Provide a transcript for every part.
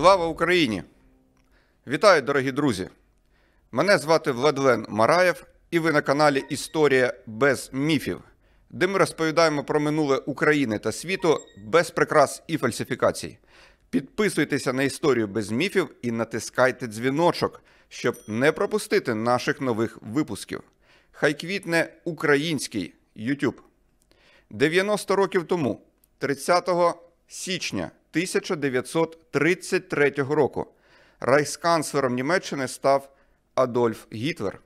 Слава Україні! Вітаю, дорогі друзі! Мене звати Владлен Мараєв, і ви на каналі Історія без міфів, де ми розповідаємо про минуле України та світу без прикрас і фальсифікацій. Підписуйтеся на історію без міфів і натискайте дзвіночок, щоб не пропустити наших нових випусків. Хай квітне український YouTube. 90 років тому, 30 січня. 1933 року. Райсканцлером Німеччини став Адольф Гітлер.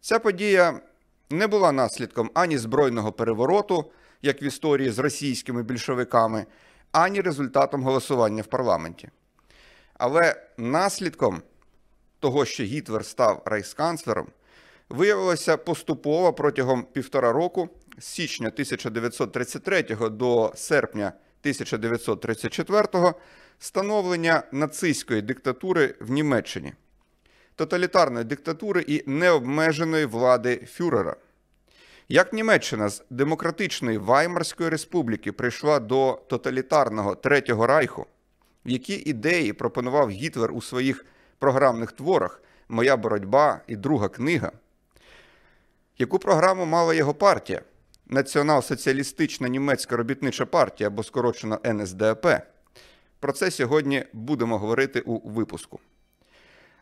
Ця подія не була наслідком ані збройного перевороту, як в історії з російськими більшовиками, ані результатом голосування в парламенті. Але наслідком того, що Гітлер став райсканцлером, виявилося поступово протягом півтора року з січня 1933 до серпня 1934-го становлення нацистської диктатури в Німеччині, тоталітарної диктатури і необмеженої влади Фюрера. Як Німеччина з демократичної Ваймарської республіки прийшла до тоталітарного Третього Райху, які ідеї пропонував Гітлер у своїх програмних творах Моя боротьба і друга книга? Яку програму мала його партія? Націонал-соціалістична німецька робітнича партія або скорочено НСДП. Про це сьогодні будемо говорити у випуску.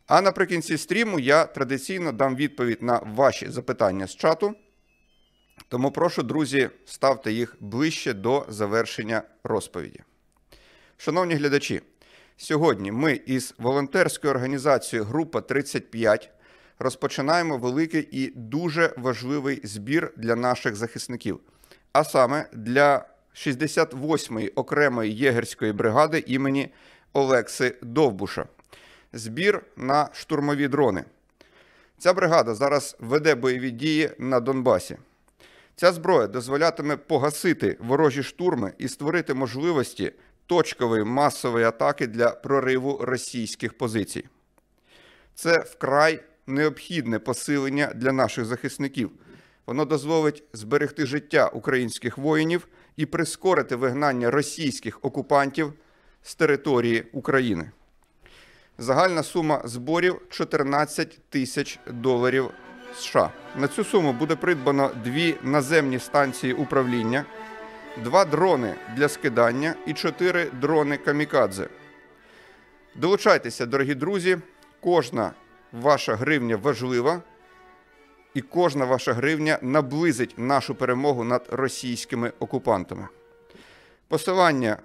А наприкінці стріму я традиційно дам відповідь на ваші запитання з чату. Тому прошу, друзі, ставте їх ближче до завершення розповіді. Шановні глядачі, сьогодні ми із волонтерською організацією Група 35 розпочинаємо великий і дуже важливий збір для наших захисників, а саме для 68-ї окремої єгерської бригади імені Олекси Довбуша. Збір на штурмові дрони. Ця бригада зараз веде бойові дії на Донбасі. Ця зброя дозволятиме погасити ворожі штурми і створити можливості точкової масової атаки для прориву російських позицій. Це вкрай необхідне посилення для наших захисників. Воно дозволить зберегти життя українських воїнів і прискорити вигнання російських окупантів з території України. Загальна сума зборів 14 тисяч доларів США. На цю суму буде придбано дві наземні станції управління, два дрони для скидання і чотири дрони камікадзе. Долучайтеся, дорогі друзі. Кожна ваша гривня важлива, і кожна ваша гривня наблизить нашу перемогу над російськими окупантами. Посилання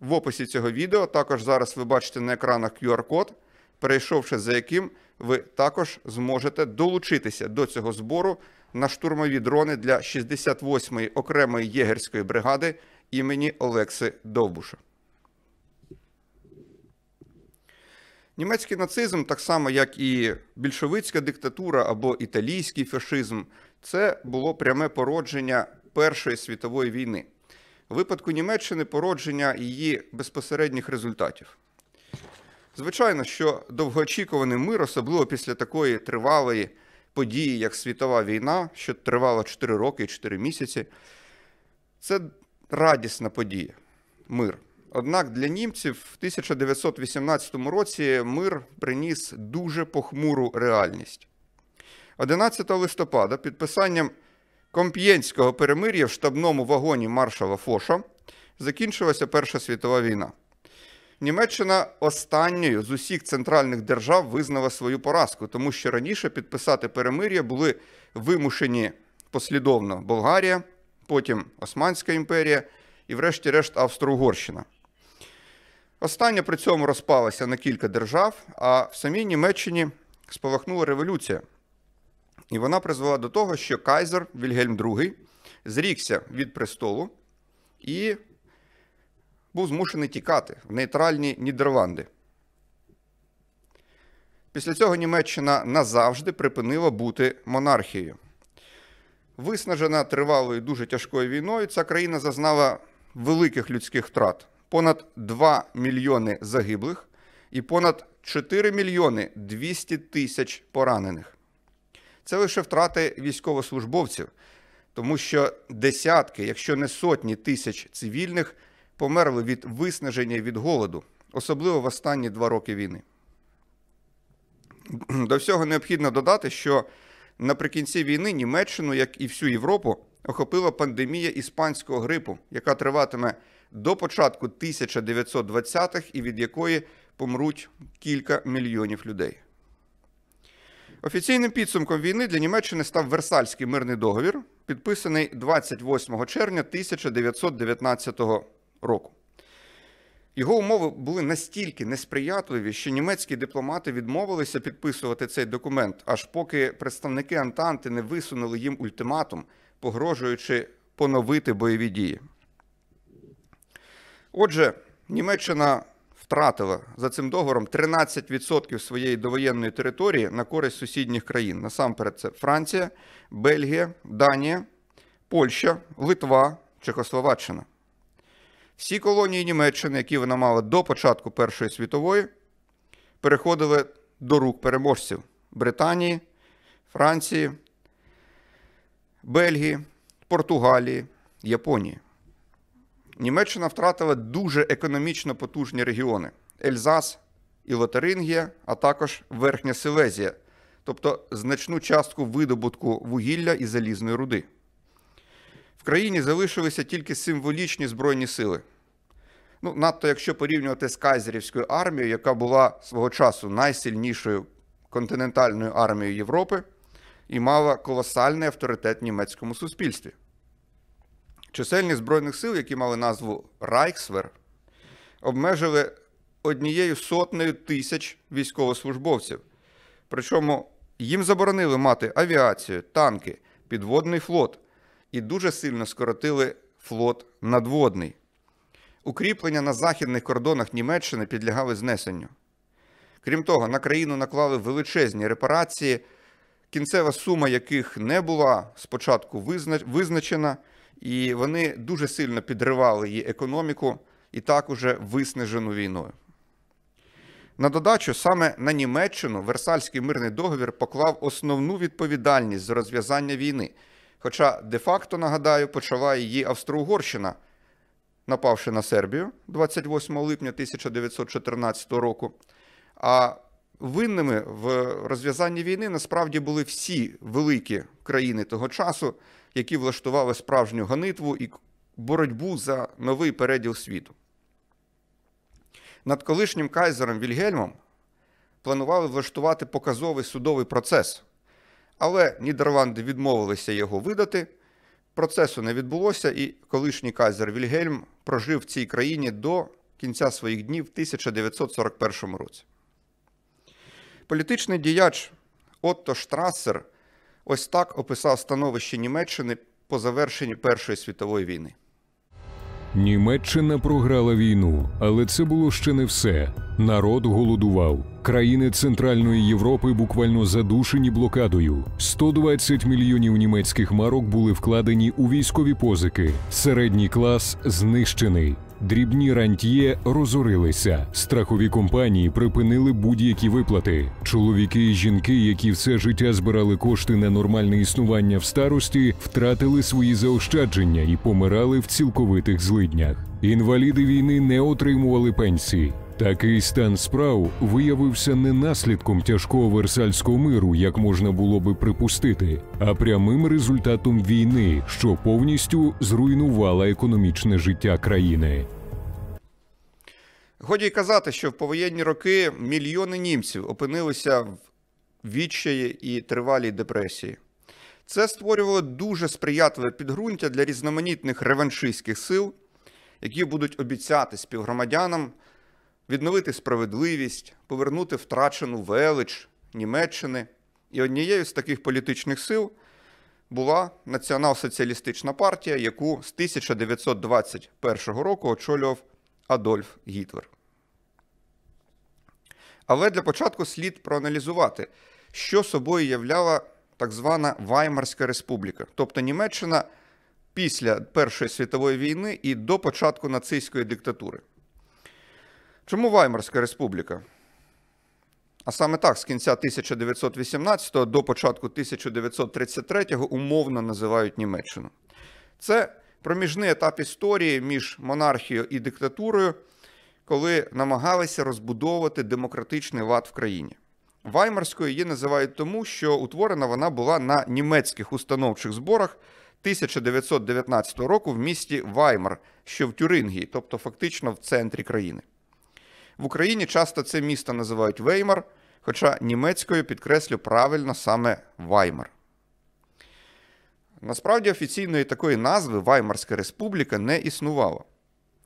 в описі цього відео також зараз ви бачите на екранах QR-код, перейшовши за яким ви також зможете долучитися до цього збору на штурмові дрони для 68-ї окремої єгерської бригади імені Олекси Довбуша. Німецький нацизм, так само як і більшовицька диктатура або італійський фашизм, це було пряме породження Першої світової війни. У випадку Німеччини породження її безпосередніх результатів. Звичайно, що довгоочікуваний мир, особливо після такої тривалої події, як світова війна, що тривала 4 роки і 4 місяці, це радісна подія, мир. Однак для німців в 1918 році мир приніс дуже похмуру реальність. 11 листопада підписанням Комп'єнського перемир'я в штабному вагоні маршала Фоша закінчилася Перша світова війна. Німеччина останньою з усіх центральних держав визнала свою поразку, тому що раніше підписати перемир'я були вимушені послідовно Болгарія, потім Османська імперія і, врешті-решт, Австро-Угорщина. Остання при цьому розпалася на кілька держав, а в самій Німеччині спалахнула революція. І вона призвела до того, що Кайзер Вільгельм II зрікся від престолу і був змушений тікати в нейтральні Нідерланди. Після цього Німеччина назавжди припинила бути монархією. Виснажена тривалою дуже тяжкою війною, ця країна зазнала великих людських втрат понад 2 мільйони загиблих і понад 4 мільйони 200 тисяч поранених. Це лише втрати військовослужбовців, тому що десятки, якщо не сотні тисяч цивільних, померли від виснаження і від голоду, особливо в останні два роки війни. До всього необхідно додати, що наприкінці війни Німеччину, як і всю Європу, охопила пандемія іспанського грипу, яка триватиме до початку 1920-х і від якої помруть кілька мільйонів людей. Офіційним підсумком війни для Німеччини став Версальський мирний договір, підписаний 28 червня 1919 року. Його умови були настільки несприятливі, що німецькі дипломати відмовилися підписувати цей документ, аж поки представники Антанти не висунули їм ультиматум, погрожуючи поновити бойові дії. Отже, Німеччина втратила за цим договором 13% своєї довоєнної території на користь сусідніх країн. Насамперед, це Франція, Бельгія, Данія, Польща, Литва, Чехословаччина. Всі колонії Німеччини, які вона мала до початку Першої світової, переходили до рук переможців Британії, Франції, Бельгії, Португалії, Японії. Німеччина втратила дуже економічно потужні регіони: Ельзас і Лотарингія, а також Верхня Силезія, тобто значну частку видобутку вугілля і залізної руди. В країні залишилися тільки символічні збройні сили. Ну, Надто якщо порівнювати з Кайзерівською армією, яка була свого часу найсильнішою континентальною армією Європи і мала колосальний авторитет в німецькому суспільстві. Чисельність Збройних сил, які мали назву Райксвер, обмежили однією сотнею тисяч військовослужбовців. Причому їм заборонили мати авіацію, танки, підводний флот і дуже сильно скоротили флот надводний. Укріплення на західних кордонах Німеччини підлягали знесенню. Крім того, на країну наклали величезні репарації, кінцева сума яких не була спочатку визначена і вони дуже сильно підривали її економіку і так уже виснажену війною. На додачу, саме на Німеччину Версальський мирний договір поклав основну відповідальність за розв'язання війни. Хоча, де-факто, нагадаю, почала її Австро-Угорщина, напавши на Сербію 28 липня 1914 року. А винними в розв'язанні війни насправді були всі великі країни того часу, які влаштували справжню гонитву і боротьбу за новий переділ світу. Над колишнім кайзером Вільгельмом планували влаштувати показовий судовий процес, але Нідерланди відмовилися його видати. Процесу не відбулося, і колишній кайзер Вільгельм прожив в цій країні до кінця своїх днів в 1941 році. Політичний діяч Отто Штрассер Ось так описав становище Німеччини по завершенні Першої світової війни. Німеччина програла війну, але це було ще не все. Народ голодував. Країни Центральної Європи буквально задушені блокадою. 120 мільйонів німецьких марок були вкладені у військові позики. Середній клас знищений. Дрібні рантьє розорилися. Страхові компанії припинили будь-які виплати. Чоловіки і жінки, які все життя збирали кошти на нормальне існування в старості, втратили свої заощадження і помирали в цілковитих злиднях. Інваліди війни не отримували пенсії. Такий стан справ виявився не наслідком тяжкого версальського миру, як можна було би припустити, а прямим результатом війни, що повністю зруйнувала економічне життя країни. Годі й казати, що в повоєнні роки мільйони німців опинилися в відчаї і тривалій депресії. Це створювало дуже сприятливе підґрунтя для різноманітних реваншистських сил, які будуть обіцяти співгромадянам відновити справедливість, повернути втрачену велич Німеччини. І однією з таких політичних сил була Націонал-соціалістична партія, яку з 1921 року очолював Адольф Гітлер. Але для початку слід проаналізувати, що собою являла так звана Ваймарська республіка, тобто Німеччина після Першої світової війни і до початку нацистської диктатури. Чому Ваймарська республіка? А саме так, з кінця 1918 до початку 1933 го умовно називають Німеччину. Це проміжний етап історії між монархією і диктатурою, коли намагалися розбудовувати демократичний лад в країні. Ваймарською її називають тому, що утворена вона була на німецьких установчих зборах 1919 року в місті Ваймар, що в Тюрингії, тобто фактично в центрі країни. В Україні часто це місто називають Веймар, хоча німецькою підкреслю правильно саме Ваймар. Насправді офіційної такої назви Ваймарська республіка не існувала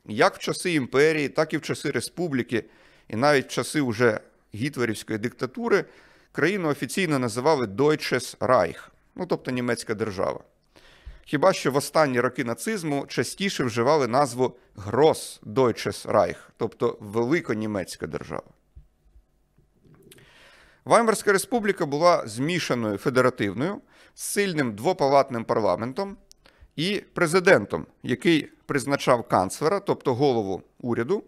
як в часи імперії, так і в часи республіки, і навіть в часи уже гітлерівської диктатури країну офіційно називали Deutsches Reich, ну тобто німецька держава. Хіба що в останні роки нацизму частіше вживали назву Gross Deutsches Reich, тобто Німецька держава. Ваймарська республіка була змішаною федеративною, з сильним двопалатним парламентом і президентом, який призначав канцлера, тобто голову уряду.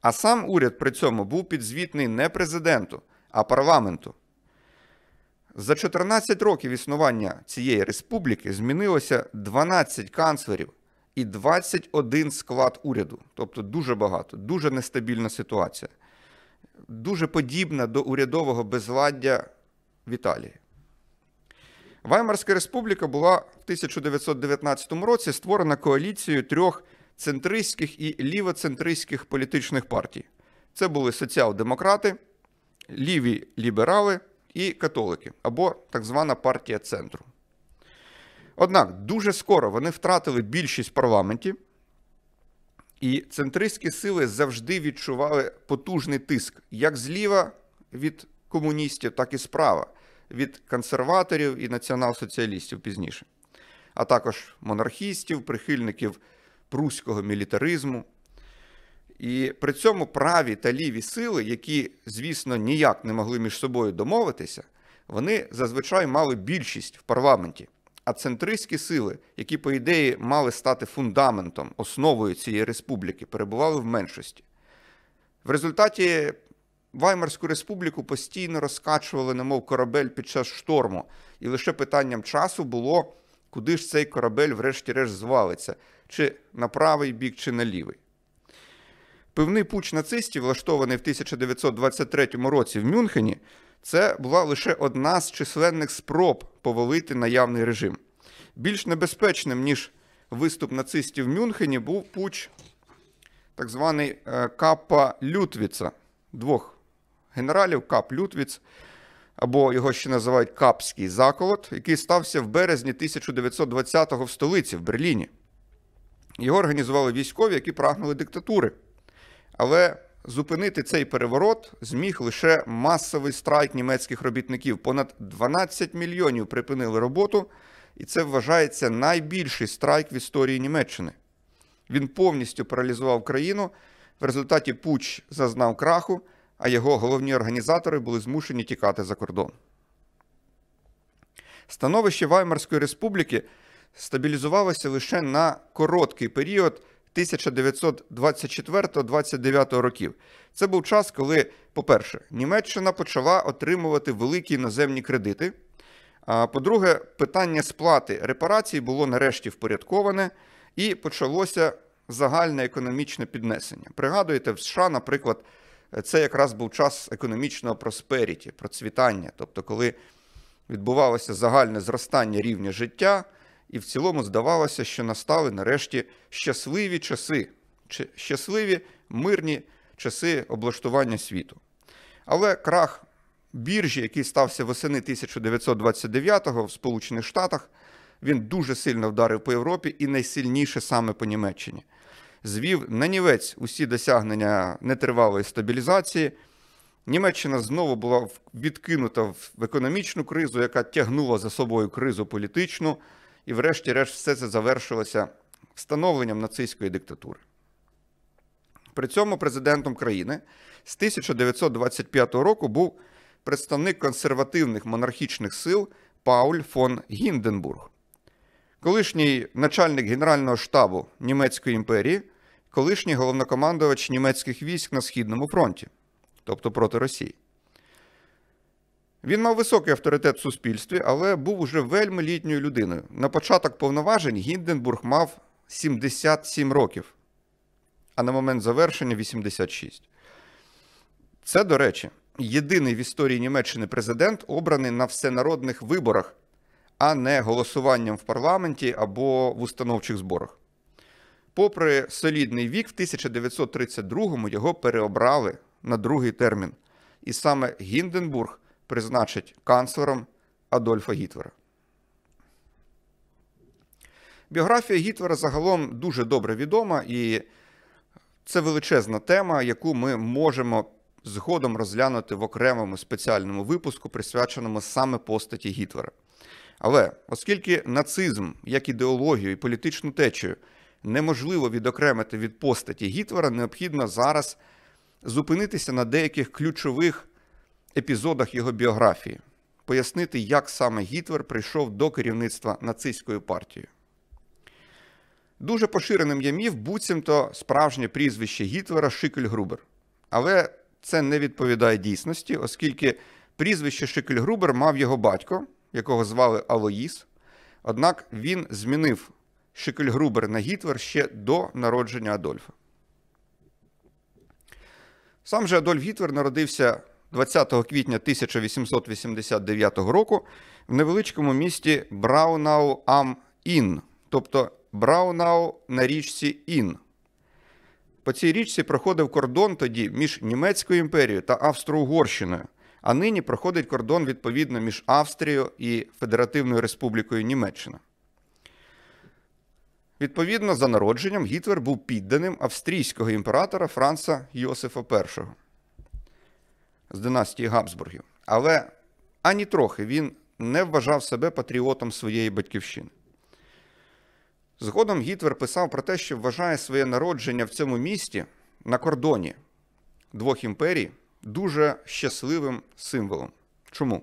А сам уряд при цьому був підзвітний не президенту, а парламенту. За 14 років існування цієї республіки змінилося 12 канцлерів і 21 склад уряду. Тобто дуже багато, дуже нестабільна ситуація. Дуже подібна до урядового безладдя в Італії. Ваймарська республіка була в 1919 році створена коаліцією трьох центристських і лівоцентристських політичних партій. Це були соціал-демократи, ліві ліберали і католики, або так звана партія центру. Однак дуже скоро вони втратили більшість в парламенті, і центристські сили завжди відчували потужний тиск як зліва від комуністів, так і справа від консерваторів і націонал-соціалістів пізніше, а також монархістів, прихильників пруського мілітаризму. І при цьому праві та ліві сили, які, звісно, ніяк не могли між собою домовитися, вони зазвичай мали більшість в парламенті. А центристські сили, які, по ідеї, мали стати фундаментом, основою цієї республіки, перебували в меншості. В результаті Ваймарську республіку постійно розкачували, немов корабель під час шторму, і лише питанням часу було, куди ж цей корабель, врешті-решт, звалиться, чи на правий бік, чи на лівий. Пивний пуч нацистів, влаштований в 1923 році в Мюнхені, це була лише одна з численних спроб повалити наявний режим. Більш небезпечним, ніж виступ нацистів в Мюнхені, був пуч так званий е, Капа Лютвіца. Двох генералів Кап Лютвіц, або його ще називають Капський заколот, який стався в березні 1920-го в столиці в Берліні. Його організували військові, які прагнули диктатури. Але зупинити цей переворот зміг лише масовий страйк німецьких робітників. Понад 12 мільйонів припинили роботу, і це вважається найбільший страйк в історії Німеччини. Він повністю паралізував країну. В результаті Пуч зазнав краху а його головні організатори були змушені тікати за кордон. Становище Ваймарської республіки стабілізувалося лише на короткий період 1924-29 років. Це був час, коли, по-перше, Німеччина почала отримувати великі іноземні кредити. А по-друге, питання сплати репарацій було нарешті впорядковане і почалося загальне економічне піднесення. Пригадуєте, в США, наприклад це якраз був час економічного просперіті, процвітання, тобто, коли відбувалося загальне зростання рівня життя, і в цілому здавалося, що настали нарешті щасливі часи, щасливі мирні часи облаштування світу. Але крах біржі, який стався восени 1929-го в Сполучених Штатах, він дуже сильно вдарив по Європі і найсильніше саме по Німеччині звів на нівець усі досягнення нетривалої стабілізації. Німеччина знову була відкинута в економічну кризу, яка тягнула за собою кризу політичну, і, врешті-решт, все це завершилося встановленням нацистської диктатури. При цьому президентом країни з 1925 року був представник консервативних монархічних сил Пауль фон Гінденбург, колишній начальник Генерального штабу Німецької імперії колишній головнокомандувач німецьких військ на Східному фронті, тобто проти Росії. Він мав високий авторитет в суспільстві, але був уже вельми літньою людиною. На початок повноважень Гінденбург мав 77 років, а на момент завершення 86. Це, до речі, єдиний в історії Німеччини президент, обраний на всенародних виборах, а не голосуванням в парламенті або в установчих зборах. Попри солідний вік, в 1932-му його переобрали на другий термін, і саме Гінденбург призначить канцлером Адольфа Гітлера. Біографія Гітлера загалом дуже добре відома, і це величезна тема, яку ми можемо згодом розглянути в окремому спеціальному випуску, присвяченому саме постаті Гітлера. Але оскільки нацизм як ідеологію і політичну течію неможливо відокремити від постаті Гітлера, необхідно зараз зупинитися на деяких ключових епізодах його біографії, пояснити, як саме Гітлер прийшов до керівництва нацистської партії. Дуже поширеним є міф, буцімто справжнє прізвище Гітлера Шикельгрубер. Але це не відповідає дійсності, оскільки прізвище Шикельгрубер мав його батько, якого звали Алоїс. Однак він змінив Шекельгрубер на Гітлер ще до народження Адольфа. Сам же Адольф Гітлер народився 20 квітня 1889 року в невеличкому місті Браунау Ам Ін, тобто Браунау на річці Ін. По цій річці проходив кордон тоді між Німецькою імперією та Австро-Угорщиною, а нині проходить кордон відповідно між Австрією і Федеративною Республікою Німеччина. Відповідно, за народженням Гітлер був підданим австрійського імператора Франца Йосифа І з династії Габсбургів. Але ані трохи він не вважав себе патріотом своєї батьківщини. Згодом Гітлер писав про те, що вважає своє народження в цьому місті на кордоні двох імперій дуже щасливим символом. Чому?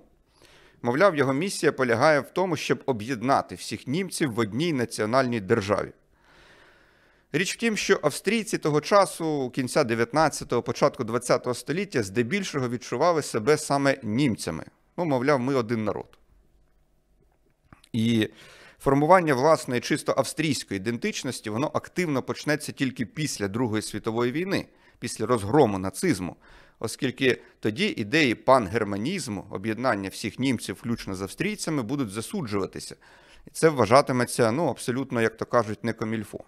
Мовляв, його місія полягає в тому, щоб об'єднати всіх німців в одній національній державі. Річ в тім, що австрійці того часу, кінця 19-го, початку 20-го століття, здебільшого відчували себе саме німцями. Ну, мовляв, ми один народ. І формування власної чисто австрійської ідентичності, воно активно почнеться тільки після Другої світової війни, після розгрому нацизму, оскільки тоді ідеї пангерманізму, об'єднання всіх німців, включно з австрійцями, будуть засуджуватися. І це вважатиметься ну, абсолютно, як то кажуть, не комільфо.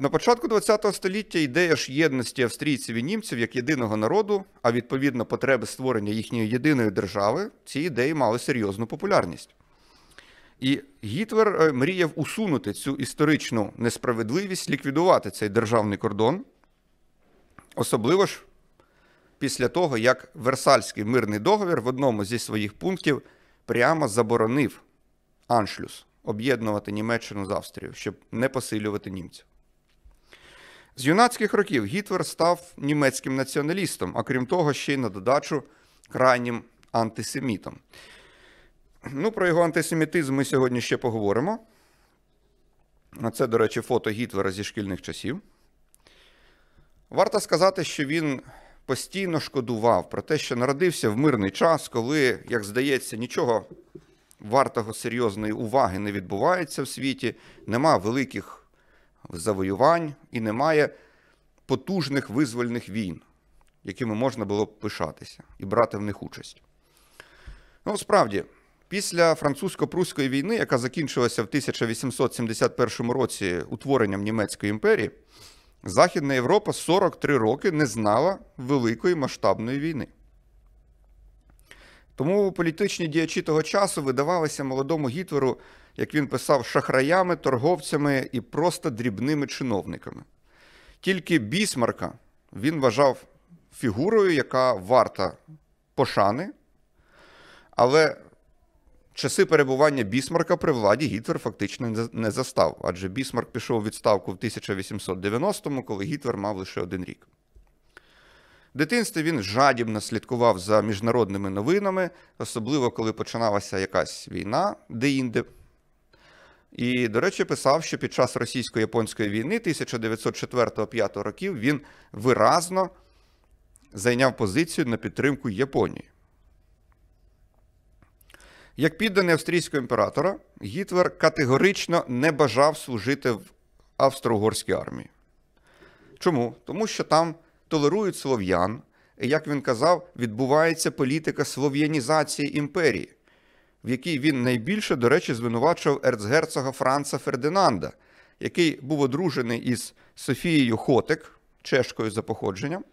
На початку ХХ століття ідея ж єдності австрійців і німців як єдиного народу, а відповідно потреби створення їхньої єдиної держави, ці ідеї мали серйозну популярність. І Гітлер е, мріяв усунути цю історичну несправедливість, ліквідувати цей державний кордон Особливо ж після того, як Версальський мирний договір в одному зі своїх пунктів прямо заборонив аншлюс об'єднувати Німеччину з Австрією, щоб не посилювати німців. З юнацьких років Гітлер став німецьким націоналістом, а крім того, ще й на додачу крайнім антисемітом. Ну, про його антисемітизм ми сьогодні ще поговоримо. Це, до речі, фото Гітлера зі шкільних часів. Варто сказати, що він постійно шкодував про те, що народився в мирний час, коли, як здається, нічого вартого серйозної уваги не відбувається в світі, нема великих завоювань і немає потужних визвольних війн, якими можна було б пишатися і брати в них участь. Ну, справді, після французько-прусської війни, яка закінчилася в 1871 році утворенням Німецької імперії, Західна Європа 43 роки не знала великої масштабної війни. Тому політичні діячі того часу видавалися молодому Гітлеру, як він писав, шахраями, торговцями і просто дрібними чиновниками. Тільки бісмарка він вважав фігурою, яка варта пошани. Але часи перебування Бісмарка при владі Гітлер фактично не застав, адже Бісмарк пішов у відставку в 1890-му, коли Гітлер мав лише один рік. В дитинстві він жадібно слідкував за міжнародними новинами, особливо коли починалася якась війна де-інде. І, до речі, писав, що під час російсько-японської війни 1904-5 років він виразно зайняв позицію на підтримку Японії. Як підданий австрійського імператора, Гітлер категорично не бажав служити в австро-угорській армії. Чому? Тому що там толерують слов'ян, і, як він казав, відбувається політика слов'янізації імперії, в якій він найбільше, до речі, звинувачував ерцгерцога Франца Фердинанда, який був одружений із Софією Хотик чешкою за походженням.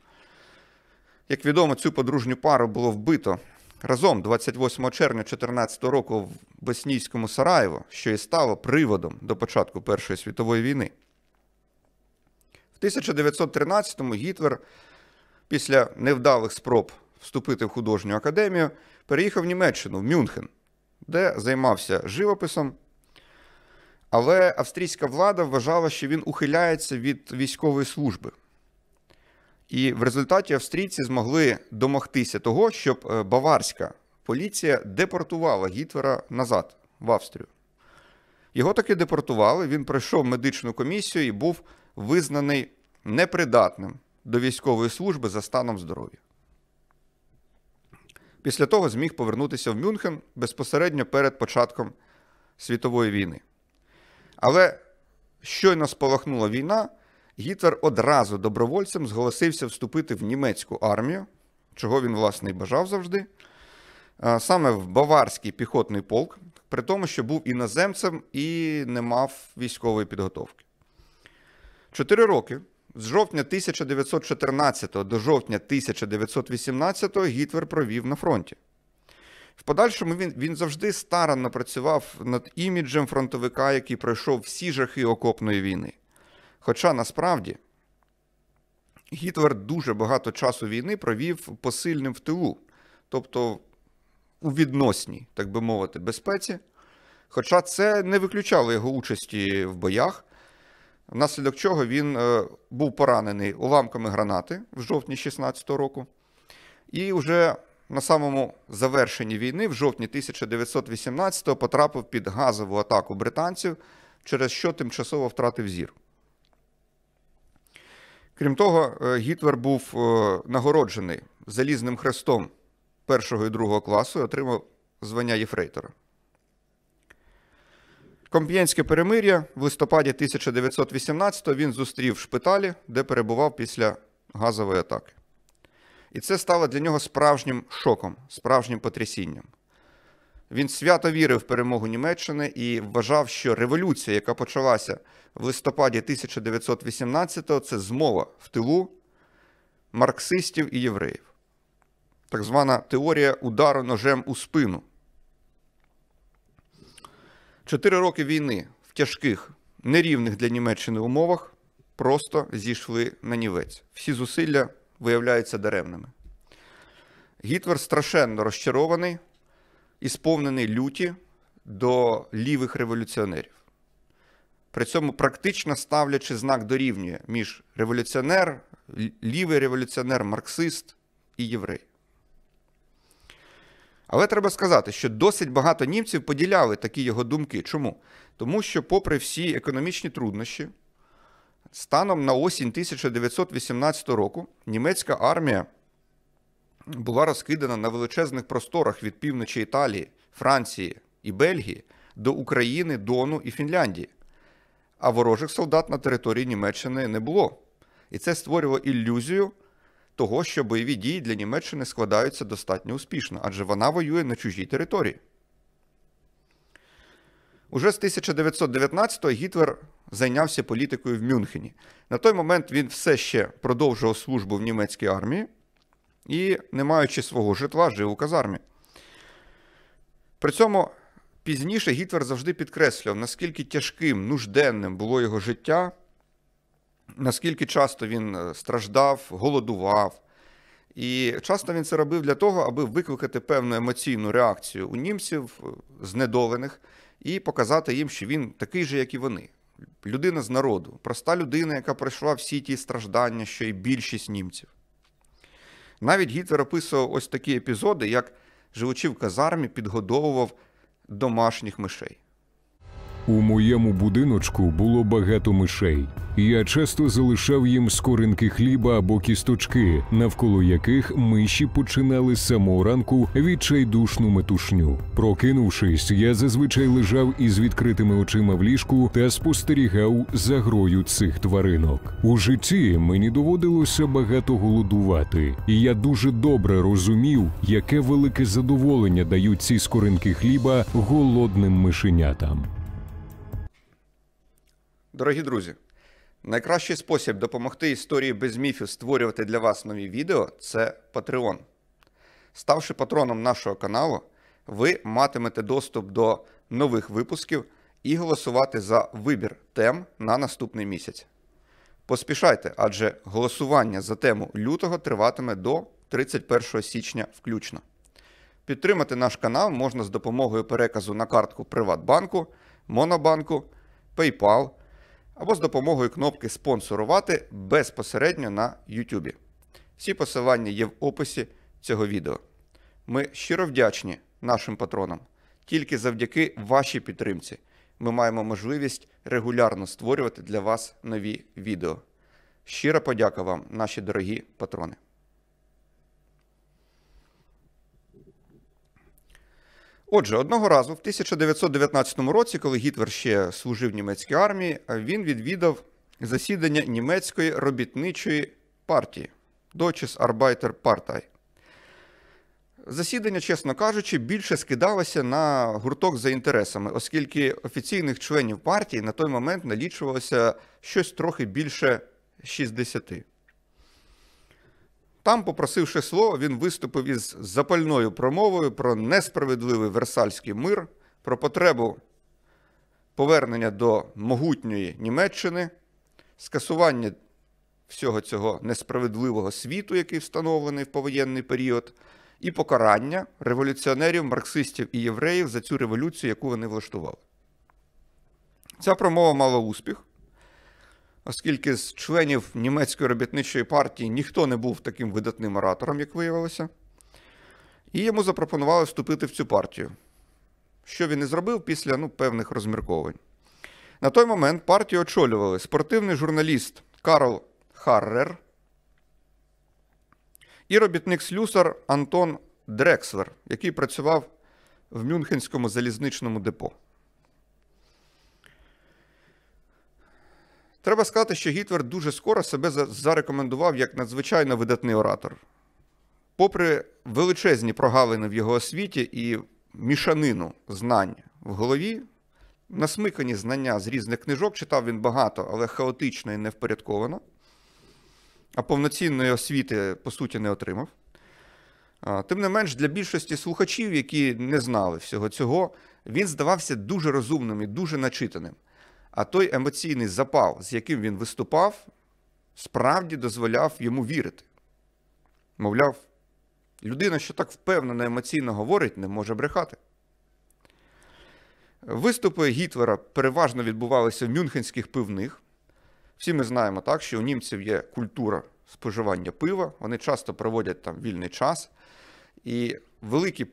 Як відомо, цю подружню пару було вбито Разом 28 червня 2014 року в Боснійському Сараєво, що і стало приводом до початку Першої світової війни. В 1913-му Гітлер після невдалих спроб вступити в художню академію переїхав в Німеччину в Мюнхен, де займався живописом. Але австрійська влада вважала, що він ухиляється від військової служби. І в результаті австрійці змогли домогтися того, щоб е, баварська поліція депортувала Гітлера назад в Австрію. Його таки депортували. Він пройшов медичну комісію і був визнаний непридатним до військової служби за станом здоров'я. Після того зміг повернутися в Мюнхен безпосередньо перед початком світової війни. Але щойно спалахнула війна. Гітлер одразу добровольцем зголосився вступити в німецьку армію, чого він, власне, і бажав завжди, саме в Баварський піхотний полк, при тому, що був іноземцем і не мав військової підготовки. Чотири роки. З жовтня 1914 до жовтня 1918 Гітлер провів на фронті. В подальшому він він завжди старанно працював над іміджем фронтовика, який пройшов всі жахи окопної війни. Хоча насправді Гітлер дуже багато часу війни провів посильним в тилу, тобто у відносній, так би мовити, безпеці. Хоча це не виключало його участі в боях, внаслідок чого він е, був поранений уламками гранати в жовтні 16-го року. І вже на самому завершенні війни, в жовтні 1918-го, потрапив під газову атаку британців, через що тимчасово втратив зір. Крім того, е, Гітлер був е, нагороджений залізним хрестом першого і другого класу і отримав звання Єфрейтора. Комп'єнське перемир'я в листопаді 1918 він зустрів в шпиталі, де перебував після газової атаки. І це стало для нього справжнім шоком, справжнім потрясінням. Він свято вірив в перемогу Німеччини і вважав, що революція, яка почалася в листопаді 1918-го, це змова в тилу марксистів і євреїв. Так звана теорія удару ножем у спину. Чотири роки війни в тяжких, нерівних для Німеччини умовах просто зійшли на нівець. Всі зусилля виявляються даремними. Гітлер страшенно розчарований і сповнений люті до лівих революціонерів. При цьому практично ставлячи знак дорівнює між революціонер, лівий революціонер, марксист і єврей. Але треба сказати, що досить багато німців поділяли такі його думки. Чому? Тому що, попри всі економічні труднощі, станом на осінь 1918 року німецька армія була розкидана на величезних просторах від півночі Італії, Франції і Бельгії до України, Дону і Фінляндії. А ворожих солдат на території Німеччини не було. І це створювало ілюзію того, що бойові дії для Німеччини складаються достатньо успішно, адже вона воює на чужій території. Уже з 1919-го Гітлер зайнявся політикою в Мюнхені. На той момент він все ще продовжував службу в німецькій армії і, не маючи свого житла, жив у казармі. При цьому пізніше Гітлер завжди підкреслював, наскільки тяжким, нужденним було його життя, наскільки часто він е, страждав, голодував. І часто він це робив для того, аби викликати певну емоційну реакцію у німців, е, знедолених, і показати їм, що він такий же, як і вони. Людина з народу, проста людина, яка пройшла всі ті страждання, що і більшість німців. Навіть Гітлер описував ось такі епізоди, як живучи в казармі, підгодовував домашніх мишей. У моєму будиночку було багато мишей. Я часто залишав їм скоринки хліба або кісточки, навколо яких миші починали з самого ранку відчайдушну метушню. Прокинувшись, я зазвичай лежав із відкритими очима в ліжку та спостерігав за грою цих тваринок. У житті мені доводилося багато голодувати, і я дуже добре розумів, яке велике задоволення дають ці скоринки хліба голодним мишенятам. Дорогі друзі, найкращий спосіб допомогти історії без міфів створювати для вас нові відео це Patreon. Ставши патроном нашого каналу, ви матимете доступ до нових випусків і голосувати за вибір тем на наступний місяць. Поспішайте, адже голосування за тему лютого триватиме до 31 січня включно. Підтримати наш канал можна з допомогою переказу на картку Приватбанку, Монобанку, PayPal або з допомогою кнопки Спонсорувати безпосередньо на YouTube. Всі посилання є в описі цього відео. Ми щиро вдячні нашим патронам. Тільки завдяки вашій підтримці ми маємо можливість регулярно створювати для вас нові відео. Щира подяка вам, наші дорогі патрони. Отже, одного разу в 1919 році, коли Гітлер ще служив в німецькій армії, він відвідав засідання німецької робітничої партії Deutsches Arbeiterpartei. Засідання, чесно кажучи, більше скидалося на гурток за інтересами, оскільки офіційних членів партії на той момент налічувалося щось трохи більше 60. Там, попросивши слово, він виступив із запальною промовою про несправедливий Версальський мир, про потребу повернення до могутньої Німеччини, скасування всього цього несправедливого світу, який встановлений в повоєнний період, і покарання революціонерів, марксистів і євреїв за цю революцію, яку вони влаштували. Ця промова мала успіх оскільки з членів німецької робітничої партії ніхто не був таким видатним оратором, як виявилося, і йому запропонували вступити в цю партію, що він і зробив після ну, певних розмірковань. На той момент партію очолювали спортивний журналіст Карл Харрер і робітник слюсар Антон Дрекслер, який працював в Мюнхенському залізничному депо. Треба сказати, що Гітлер дуже скоро себе зарекомендував як надзвичайно видатний оратор. Попри величезні прогалини в його освіті і мішанину знань в голові, насмикані знання з різних книжок читав він багато, але хаотично і невпорядковано. А повноцінної освіти, по суті, не отримав. Тим не менш, для більшості слухачів, які не знали всього цього, він здавався дуже розумним і дуже начитаним. А той емоційний запал, з яким він виступав, справді дозволяв йому вірити. Мовляв, людина, що так впевнено емоційно говорить, не може брехати. Виступи Гітлера переважно відбувалися в мюнхенських пивних. Всі ми знаємо так, що у німців є культура споживання пива, вони часто проводять там вільний час. І великі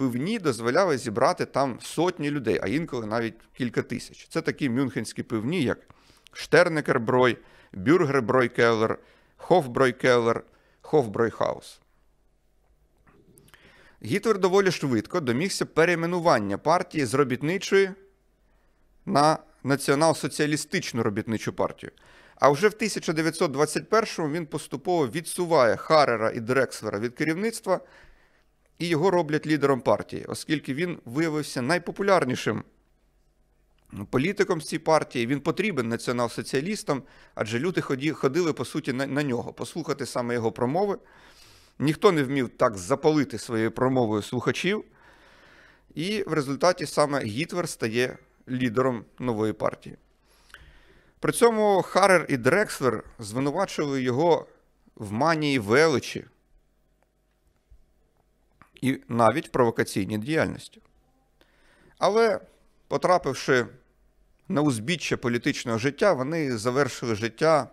пивні дозволяли зібрати там сотні людей, а інколи навіть кілька тисяч. Це такі мюнхенські пивні, як Штернекерброй, Бюргербройкелер, Хофбройкелер, Хофбройхаус. Гітлер доволі швидко домігся перейменування партії з робітничої на націонал-соціалістичну робітничу партію. А вже в 1921-му він поступово відсуває Харера і Дрекслера від керівництва і його роблять лідером партії, оскільки він виявився найпопулярнішим політиком з цієї партії. Він потрібен націонал-соціалістам, адже люди ходили по суті на, на нього, послухати саме його промови. Ніхто не вмів так запалити своєю промовою слухачів. І в результаті саме Гітлер стає лідером нової партії. При цьому Харер і Дрекслер звинувачували його в манії величі, і навіть в провокаційній діяльності. Але, потрапивши на узбіччя політичного життя, вони завершили життя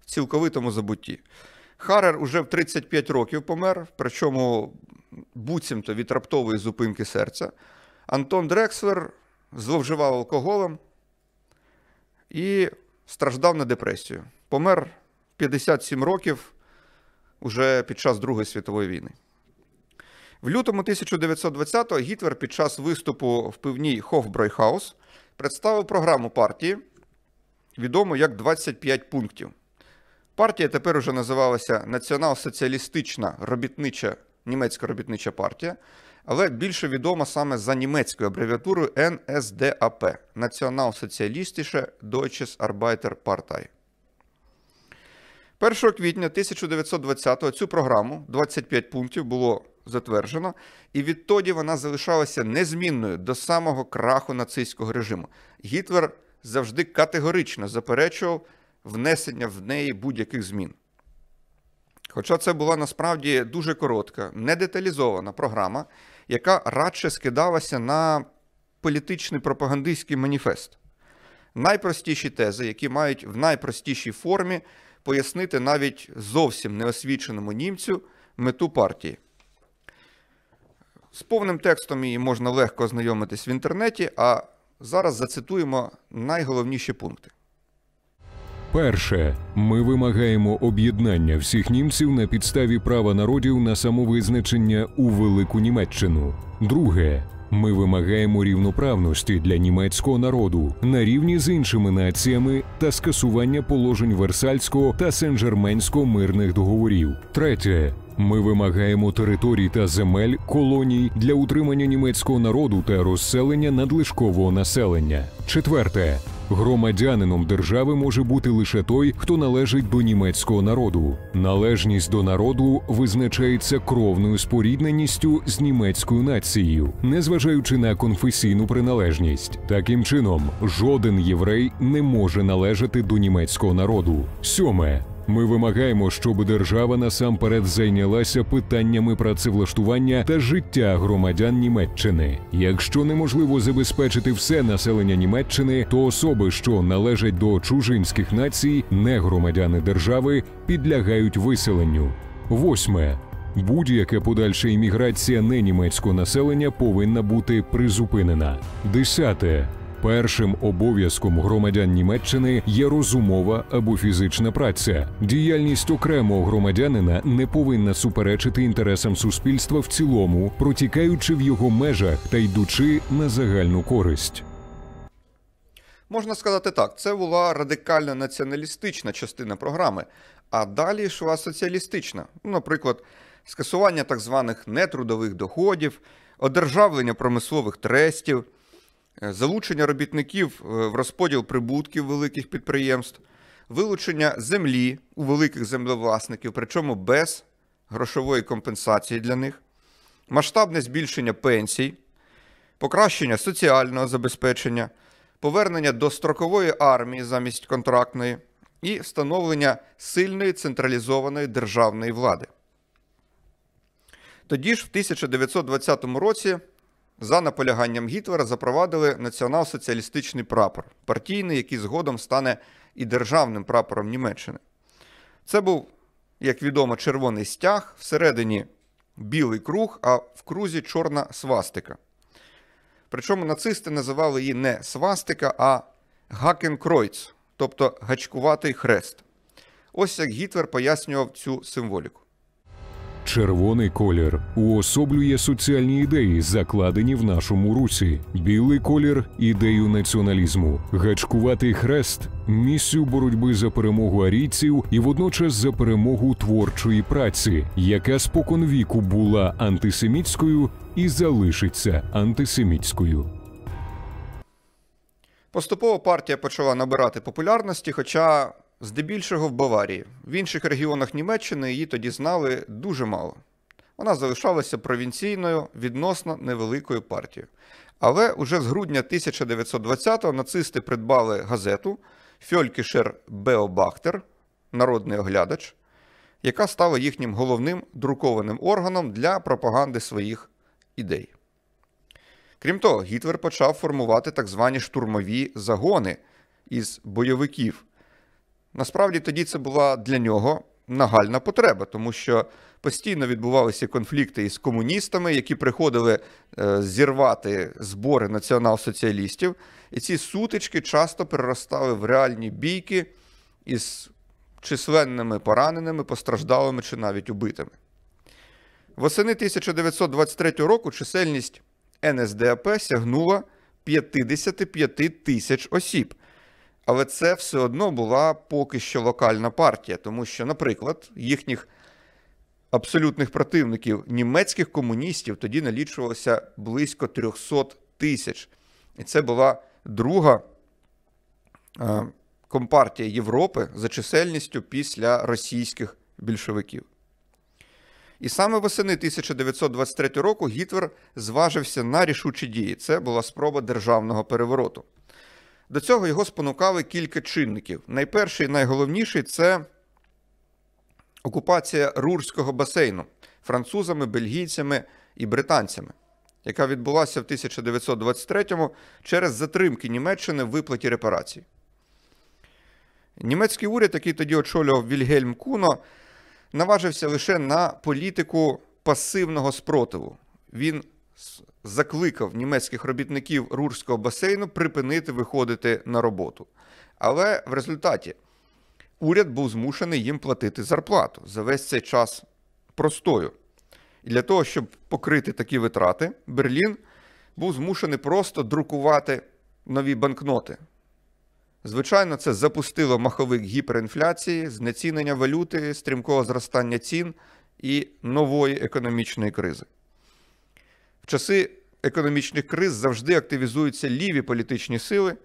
в цілковитому забутті. Харер уже в 35 років помер, причому буцімто від раптової зупинки серця. Антон Дрекслер зловживав алкоголем і страждав на депресію. Помер 57 років уже під час Другої світової війни. В лютому 1920-го Гітлер під час виступу в пивній Хофбройхаус представив програму партії, відому як 25 пунктів. Партія тепер уже називалася Націонал-соціалістична робітнича німецька робітнича партія, але більше відома саме за німецькою абревіатурою НСДАП Націонал-соціалістіше Deutsches Arbeiterpartei. 1 квітня 1920-го цю програму 25 пунктів було затверджено, і відтоді вона залишалася незмінною до самого краху нацистського режиму. Гітлер завжди категорично заперечував внесення в неї будь-яких змін. Хоча це була насправді дуже коротка, недеталізована програма, яка радше скидалася на політичний пропагандистський маніфест. Найпростіші тези, які мають в найпростішій формі пояснити навіть зовсім неосвіченому німцю мету партії. З повним текстом її можна легко ознайомитись в інтернеті, а зараз зацитуємо найголовніші пункти. Перше, ми вимагаємо об'єднання всіх німців на підставі права народів на самовизначення у Велику Німеччину. Друге, ми вимагаємо рівноправності для німецького народу на рівні з іншими націями та скасування положень Версальського та Сен-Жерменського мирних договорів. Третє. Ми вимагаємо територій та земель колоній для утримання німецького народу та розселення надлишкового населення. Четверте громадянином держави може бути лише той, хто належить до німецького народу. Належність до народу визначається кровною спорідненістю з німецькою нацією, незважаючи на конфесійну приналежність. Таким чином, жоден єврей не може належати до німецького народу. Сьоме ми вимагаємо, щоб держава насамперед зайнялася питаннями працевлаштування та життя громадян Німеччини. Якщо неможливо забезпечити все населення Німеччини, то особи, що належать до чужинських націй, не громадяни держави, підлягають виселенню. Восьме. Будь-яка подальша імміграція ненімецького населення повинна бути призупинена. Десяте. Першим обов'язком громадян Німеччини є розумова або фізична праця. Діяльність окремого громадянина не повинна суперечити інтересам суспільства в цілому, протікаючи в його межах та йдучи на загальну користь. Можна сказати так, це була радикальна націоналістична частина програми, а далі йшла соціалістична. Наприклад, скасування так званих нетрудових доходів, одержавлення промислових трестів. Е, залучення робітників е, в розподіл прибутків великих підприємств, вилучення землі у великих землевласників, причому без грошової компенсації для них, масштабне збільшення пенсій, покращення соціального забезпечення, повернення до строкової армії замість контрактної і встановлення сильної централізованої державної влади. Тоді ж, в 1920 році за наполяганням Гітлера запровадили націонал-соціалістичний прапор, партійний, який згодом стане і державним прапором Німеччини. Це був, як відомо, червоний стяг, всередині білий круг, а в крузі чорна свастика. Причому нацисти називали її не свастика, а Гакенкройц, тобто гачкуватий хрест. Ось як Гітлер пояснював цю символіку. Червоний колір уособлює соціальні ідеї, закладені в нашому русі, білий колір ідею націоналізму, гачкуватий хрест, місію боротьби за перемогу арійців і водночас за перемогу творчої праці, яка споконвіку була антисемітською і залишиться антисемітською. Поступово партія почала набирати популярності, хоча здебільшого в Баварії. В інших регіонах Німеччини її тоді знали дуже мало. Вона залишалася провінційною, відносно невеликою партією. Але уже з грудня 1920-го нацисти придбали газету Фьолькішер Беобахтер, народний оглядач, яка стала їхнім головним друкованим органом для пропаганди своїх ідей. Крім того, Гітлер почав формувати так звані штурмові загони із бойовиків Насправді тоді це була для нього нагальна потреба, тому що постійно відбувалися конфлікти із комуністами, які приходили е, зірвати збори націонал-соціалістів. І ці сутички часто переростали в реальні бійки із численними пораненими, постраждалими чи навіть убитими. Восени 1923 року чисельність НСДАП сягнула 55 тисяч осіб. Але це все одно була поки що локальна партія, тому що, наприклад, їхніх абсолютних противників німецьких комуністів тоді налічувалося близько 300 тисяч. І це була друга е, компартія Європи за чисельністю після російських більшовиків. І саме восени 1923 року Гітлер зважився на рішучі дії. Це була спроба державного перевороту. До цього його спонукали кілька чинників. Найперший і найголовніший це окупація Рурського басейну французами, бельгійцями і британцями, яка відбулася в 1923-му через затримки Німеччини в виплаті репарацій. Німецький уряд, який тоді очолював Вільгельм Куно, наважився лише на політику пасивного спротиву. Він закликав німецьких робітників Рурського басейну припинити виходити на роботу. Але в результаті уряд був змушений їм платити зарплату за весь цей час простою. І для того, щоб покрити такі витрати, Берлін був змушений просто друкувати нові банкноти. Звичайно, це запустило маховик гіперінфляції, знецінення валюти, стрімкого зростання цін і нової економічної кризи. В часи економічних криз завжди активізуються ліві політичні сили,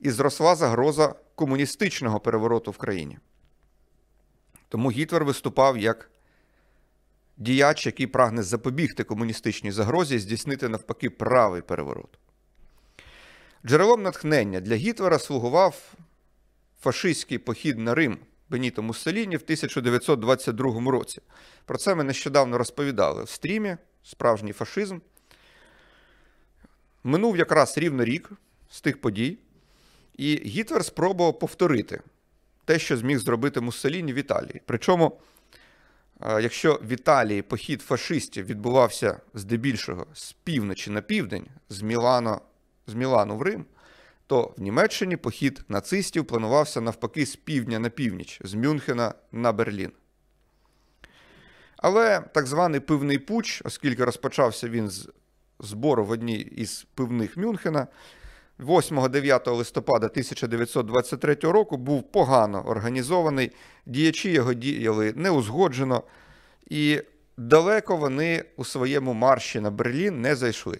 і зросла загроза комуністичного перевороту в країні. Тому Гітлер виступав як діяч, який прагне запобігти комуністичній загрозі і здійснити навпаки правий переворот. Джерелом натхнення для Гітлера слугував фашистський похід на Рим Беніто Муссоліні в 1922 році. Про це ми нещодавно розповідали в стрімі справжній фашизм. Минув якраз рівно рік з тих подій, і Гітлер спробував повторити те, що зміг зробити Муссоліні в Італії. Причому, е, якщо в Італії похід фашистів відбувався здебільшого з півночі на південь, з Мілано, з Мілану в Рим, то в Німеччині похід нацистів планувався навпаки з півдня на північ, з Мюнхена на Берлін. Але так званий пивний пуч, оскільки розпочався він з збору в одній із пивних Мюнхена, 8-9 листопада 1923 року був погано організований, діячі його діяли неузгоджено, і далеко вони у своєму марші на Берлін не зайшли,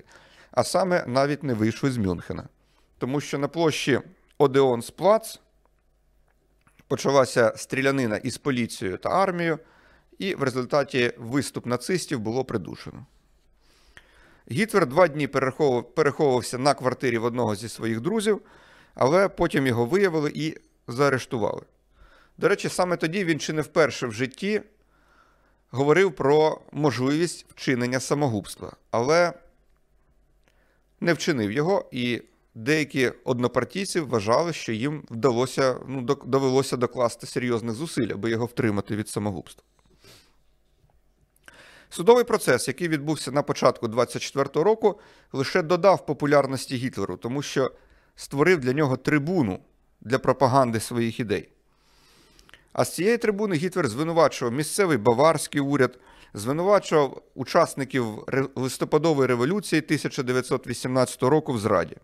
а саме навіть не вийшли з Мюнхена. Тому що на площі Одеонсплац почалася стрілянина із поліцією та армією і в результаті виступ нацистів було придушено. Гітлер два дні переховувався на квартирі в одного зі своїх друзів, але потім його виявили і заарештували. До речі, саме тоді він чи не вперше в житті говорив про можливість вчинення самогубства, але не вчинив його, і деякі однопартійці вважали, що їм вдалося ну, довелося докласти серйозних зусиль, аби його втримати від самогубства. Судовий процес, який відбувся на початку 24-го року, лише додав популярності Гітлеру, тому що створив для нього трибуну для пропаганди своїх ідей. А з цієї трибуни Гітлер звинувачував місцевий баварський уряд, звинувачував учасників листопадової революції 1918 року в Зраді.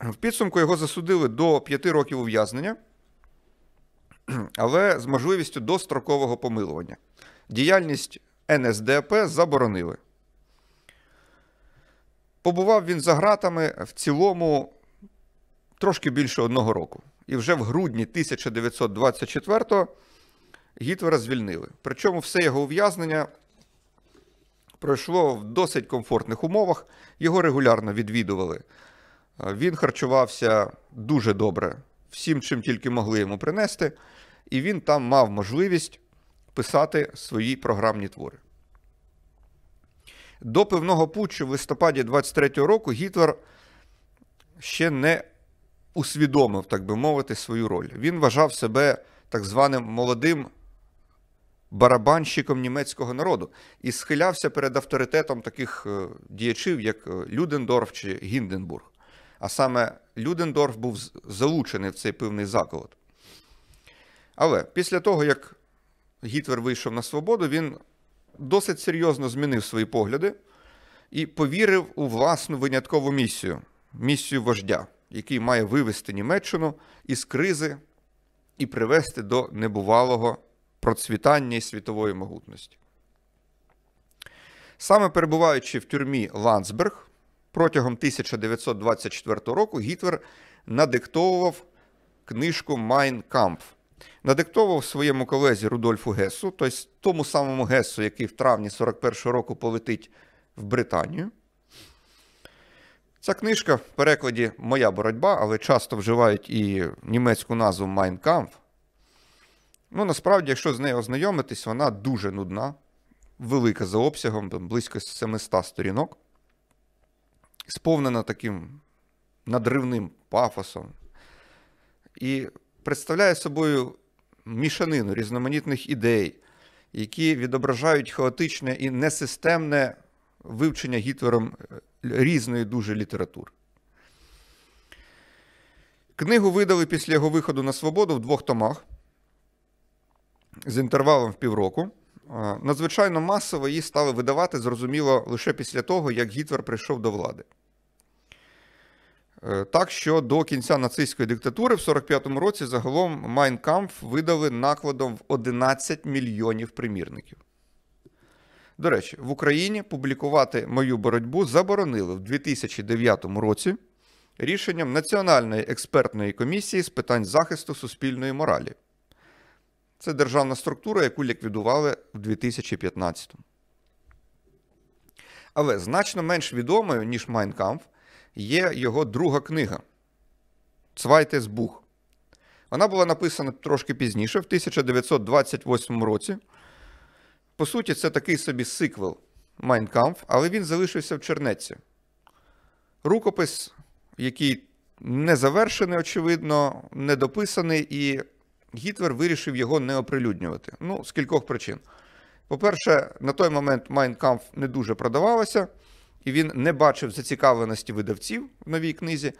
В підсумку його засудили до 5 років ув'язнення, але з можливістю дострокового помилування. Діяльність НСДП заборонили. Побував він за ґратами в цілому трошки більше одного року. І вже в грудні 1924-го Гітлера звільнили. Причому все його ув'язнення пройшло в досить комфортних умовах. Його регулярно відвідували. Він харчувався дуже добре всім, чим тільки могли йому принести, і він там мав можливість писати свої програмні твори. До пивного путчу в листопаді 23-го року Гітлер ще не усвідомив, так би мовити, свою роль. Він вважав себе так званим молодим барабанщиком німецького народу і схилявся перед авторитетом таких е, діячів, як е, Людендорф чи Гінденбург. А саме Людендорф був залучений в цей пивний заколот. Але після того, як Гітлер вийшов на свободу, він досить серйозно змінив свої погляди і повірив у власну виняткову місію місію вождя, який має вивести Німеччину із кризи і привести до небувалого процвітання і світової могутності. Саме перебуваючи в тюрмі Ландсберг протягом 1924 року, Гітлер надиктовував книжку Майн Кампф надиктовував своєму колезі Рудольфу Гесу, тобто тому самому Гесу, який в травні 41-го року полетить в Британію. Ця книжка в перекладі Моя боротьба, але часто вживають і німецьку назву Mein Kampf. Ну, насправді, якщо з нею ознайомитись, вона дуже нудна, велика за обсягом, близько 700 сторінок, сповнена таким надривним пафосом. І представляє собою мішанину різноманітних ідей, які відображають хаотичне і несистемне вивчення Гітлером е, різної дуже літератури. Книгу видали після його виходу на свободу в двох томах з інтервалом в півроку. Е, надзвичайно масово її стали видавати, зрозуміло, лише після того, як Гітлер прийшов до влади. Е, так що до кінця нацистської диктатури в 45-му році загалом Майнкамф видали накладом в 11 мільйонів примірників. До речі, в Україні публікувати мою боротьбу заборонили в 2009 році рішенням Національної експертної комісії з питань захисту суспільної моралі. Це державна структура, яку ліквідували в 2015. Але значно менш відомою, ніж Майнкамф є його друга книга Цвайтесбух. Вона була написана трошки пізніше, в 1928 році. По суті, це такий собі сиквел Майнкамф, але він залишився в Чернеці. Рукопис, який не завершений, очевидно, недописаний, і Гітлер вирішив його не оприлюднювати. Ну, з кількох причин. По-перше, на той момент Майнкамф не дуже продавалася і він не бачив зацікавленості видавців в новій книзі.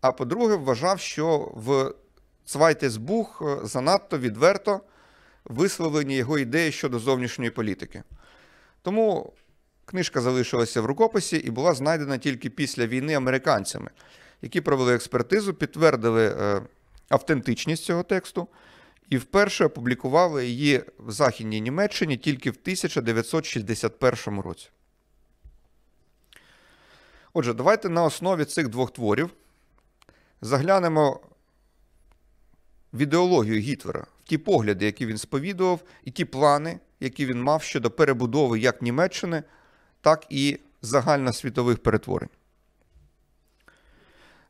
А по-друге, вважав, що в Цвайтесбух занадто відверто висловлені його ідеї щодо зовнішньої політики. Тому книжка залишилася в рукописі і була знайдена тільки після війни американцями, які провели експертизу, підтвердили е, автентичність цього тексту і вперше опублікували її в Західній Німеччині тільки в 1961 році. Отже, давайте на основі цих двох творів заглянемо в ідеологію Гітлера, в ті погляди, які він сповідував, і ті плани, які він мав щодо перебудови як Німеччини, так і загальносвітових перетворень.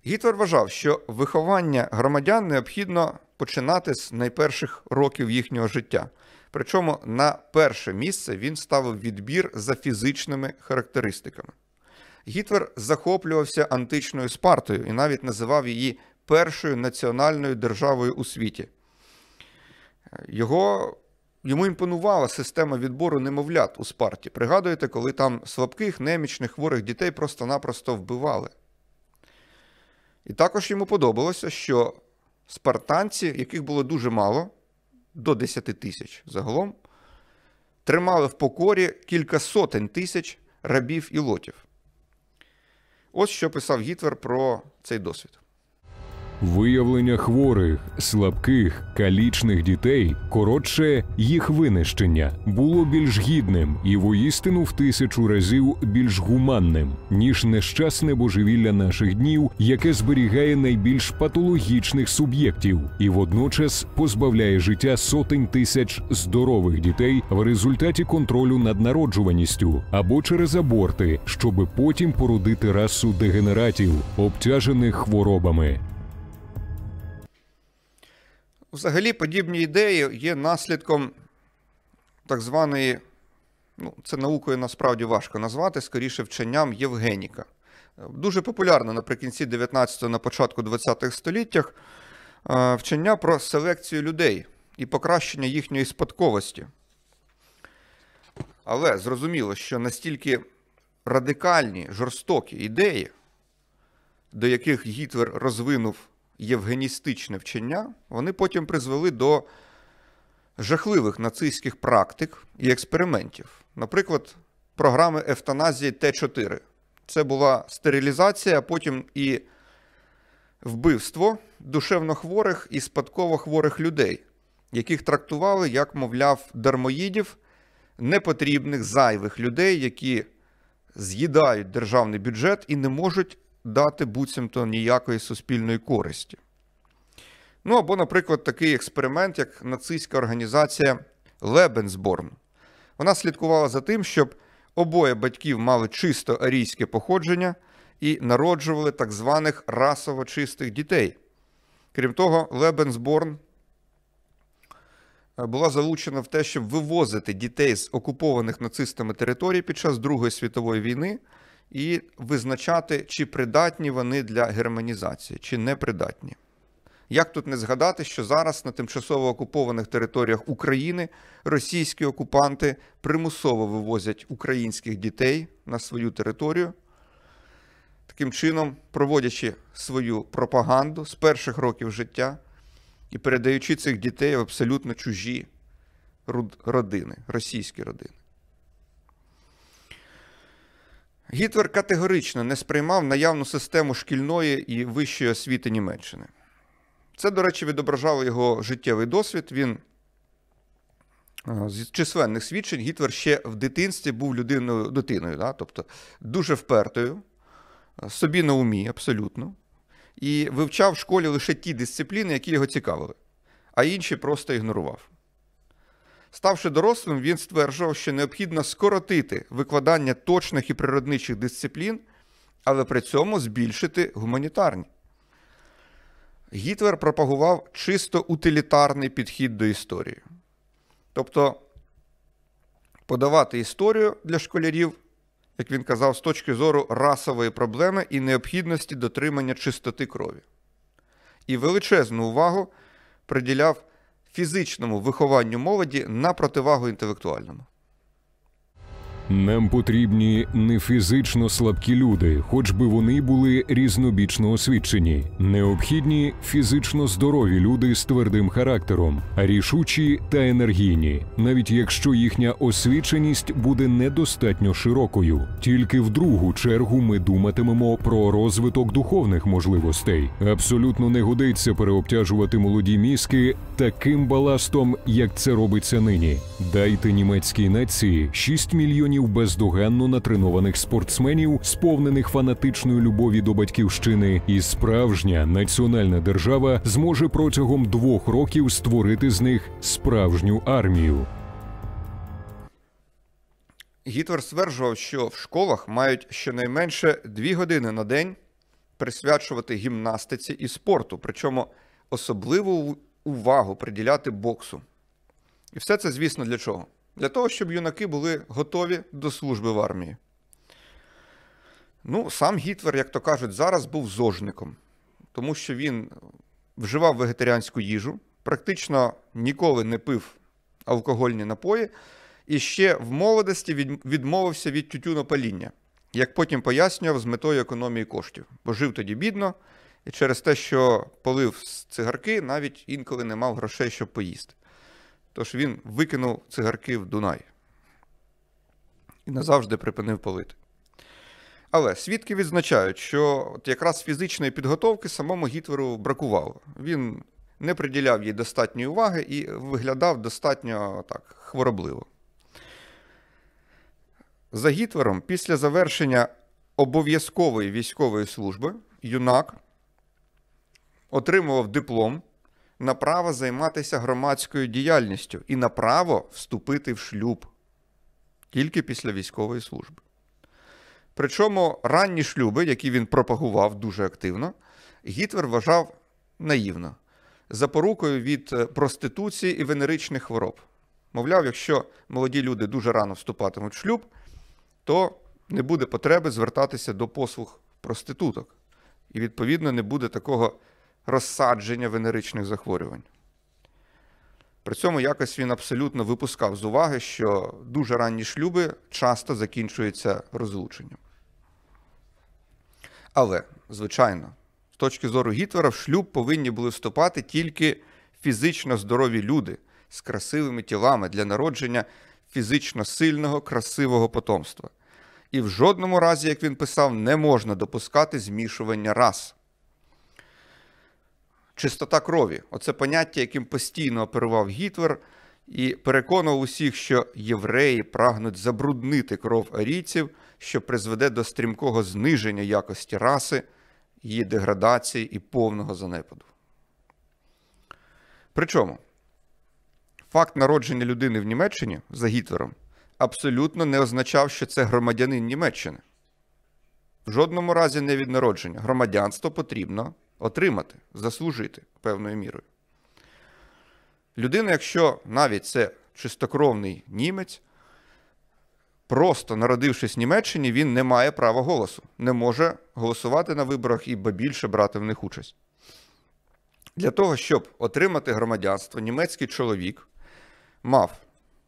Гітлер вважав, що виховання громадян необхідно починати з найперших років їхнього життя. Причому на перше місце він ставив відбір за фізичними характеристиками. Гітлер захоплювався античною Спартою і навіть називав її першою національною державою у світі. Його Йому імпонувала система відбору немовлят у Спарті. Пригадуєте, коли там слабких, немічних, хворих дітей просто-напросто вбивали. І також йому подобалося, що спартанці, яких було дуже мало, до 10 тисяч загалом, тримали в покорі кілька сотень тисяч рабів і лотів. Ось що писав Гітлер про цей досвід. Виявлення хворих, слабких, калічних дітей, коротше, їх винищення було більш гідним і воістину в тисячу разів більш гуманним, ніж нещасне божевілля наших днів, яке зберігає найбільш патологічних суб'єктів, і водночас позбавляє життя сотень тисяч здорових дітей в результаті контролю над народжуваністю або через аборти, щоби потім породити расу дегенератів, обтяжених хворобами. Взагалі, подібні ідеї є наслідком так званої, ну, це наукою насправді важко назвати, скоріше вченням Євгеніка. Дуже популярно наприкінці 19-го, на початку 20-х століттях е, вчення про селекцію людей і покращення їхньої спадковості. Але зрозуміло, що настільки радикальні жорстокі ідеї, до яких Гітлер розвинув євгеністичне вчення, вони потім призвели до жахливих нацистських практик і експериментів. Наприклад, програми евтаназії Т4. Це була стерилізація, а потім і вбивство душевнохворих і спадково хворих людей, яких трактували, як, мовляв, дармоїдів, непотрібних зайвих людей, які з'їдають державний бюджет і не можуть дати буцімто ніякої суспільної користі. Ну або, наприклад, такий експеримент, як нацистська організація Лебенсборн. Вона слідкувала за тим, щоб обоє батьків мали чисто арійське походження і народжували так званих расово чистих дітей. Крім того, Лебенсборн була залучена в те, щоб вивозити дітей з окупованих нацистами територій під час Другої світової війни і визначати, чи придатні вони для германізації, чи не придатні. Як тут не згадати, що зараз на тимчасово окупованих територіях України російські окупанти примусово вивозять українських дітей на свою територію, таким чином проводячи свою пропаганду з перших років життя і передаючи цих дітей в абсолютно чужі родини, російські родини. Гітлер категорично не сприймав наявну систему шкільної і вищої освіти Німеччини. Це, до речі, відображало його життєвий досвід. Він е, з численних свідчень Гітлер ще в дитинстві був людиною, дитиною, да? тобто дуже впертою, собі на умі абсолютно, і вивчав в школі лише ті дисципліни, які його цікавили, а інші просто ігнорував. Ставши дорослим, він стверджував, що необхідно скоротити викладання точних і природничих дисциплін, але при цьому збільшити гуманітарні. Гітлер пропагував чисто утилітарний підхід до історії. Тобто подавати історію для школярів, як він казав, з точки зору расової проблеми і необхідності дотримання чистоти крові. І величезну увагу приділяв фізичному вихованню молоді на противагу інтелектуальному. Нам потрібні не фізично слабкі люди, хоч би вони були різнобічно освічені, необхідні фізично здорові люди з твердим характером, рішучі та енергійні, навіть якщо їхня освіченість буде недостатньо широкою. Тільки в другу чергу ми думатимемо про розвиток духовних можливостей. Абсолютно не годиться переобтяжувати молоді мізки таким баластом, як це робиться нині. Дайте німецькій нації 6 мільйонів мільйонів бездоганно натренованих спортсменів, сповнених фанатичною любові до батьківщини, і справжня національна держава зможе протягом двох років створити з них справжню армію. Гітлер стверджував, що в школах мають щонайменше дві години на день присвячувати гімнастиці і спорту, причому особливу увагу приділяти боксу. І все це, звісно, для чого? для того, щоб юнаки були готові до служби в армії. Ну, сам Гітлер, як то кажуть, зараз був зожником, тому що він вживав вегетаріанську їжу, практично ніколи не пив алкогольні напої і ще в молодості відмовився від тютюнопаління, як потім пояснював з метою економії коштів, бо жив тоді бідно. І через те, що полив з цигарки, навіть інколи не мав грошей, щоб поїсти. Тож він викинув цигарки в Дунай і назавжди припинив палити. Але свідки відзначають, що от якраз фізичної підготовки самому Гітлеру бракувало. Він не приділяв їй достатньої уваги і виглядав достатньо так хворобливо. За Гітлером, після завершення обов'язкової військової служби, юнак отримував диплом на право займатися громадською діяльністю і на право вступити в шлюб тільки після військової служби. Причому ранні шлюби, які він пропагував дуже активно, Гітлер вважав наївно запорукою від е, проституції і венеричних хвороб. Мовляв, якщо молоді люди дуже рано вступатимуть в шлюб, то не буде потреби звертатися до послуг проституток. І, відповідно, не буде такого розсадження венеричних захворювань. При цьому якось він абсолютно випускав з уваги, що дуже ранні шлюби часто закінчуються розлученням. Але, звичайно, з точки зору Гітлера, в шлюб повинні були вступати тільки фізично здорові люди з красивими тілами для народження фізично сильного, красивого потомства. І в жодному разі, як він писав, не можна допускати змішування рас чистота крові. Оце поняття, яким постійно оперував Гітлер, і переконував усіх, що євреї прагнуть забруднити кров арійців, що призведе до стрімкого зниження якості раси, її деградації і повного занепаду. Причому факт народження людини в Німеччині за Гітлером абсолютно не означав, що це громадянин Німеччини. В жодному разі не від народження. Громадянство потрібно отримати, заслужити певною мірою. Людина, якщо навіть це чистокровний німець, просто народившись в Німеччині, він не має права голосу, не може голосувати на виборах і більше брати в них участь. Для того, щоб отримати громадянство, німецький чоловік мав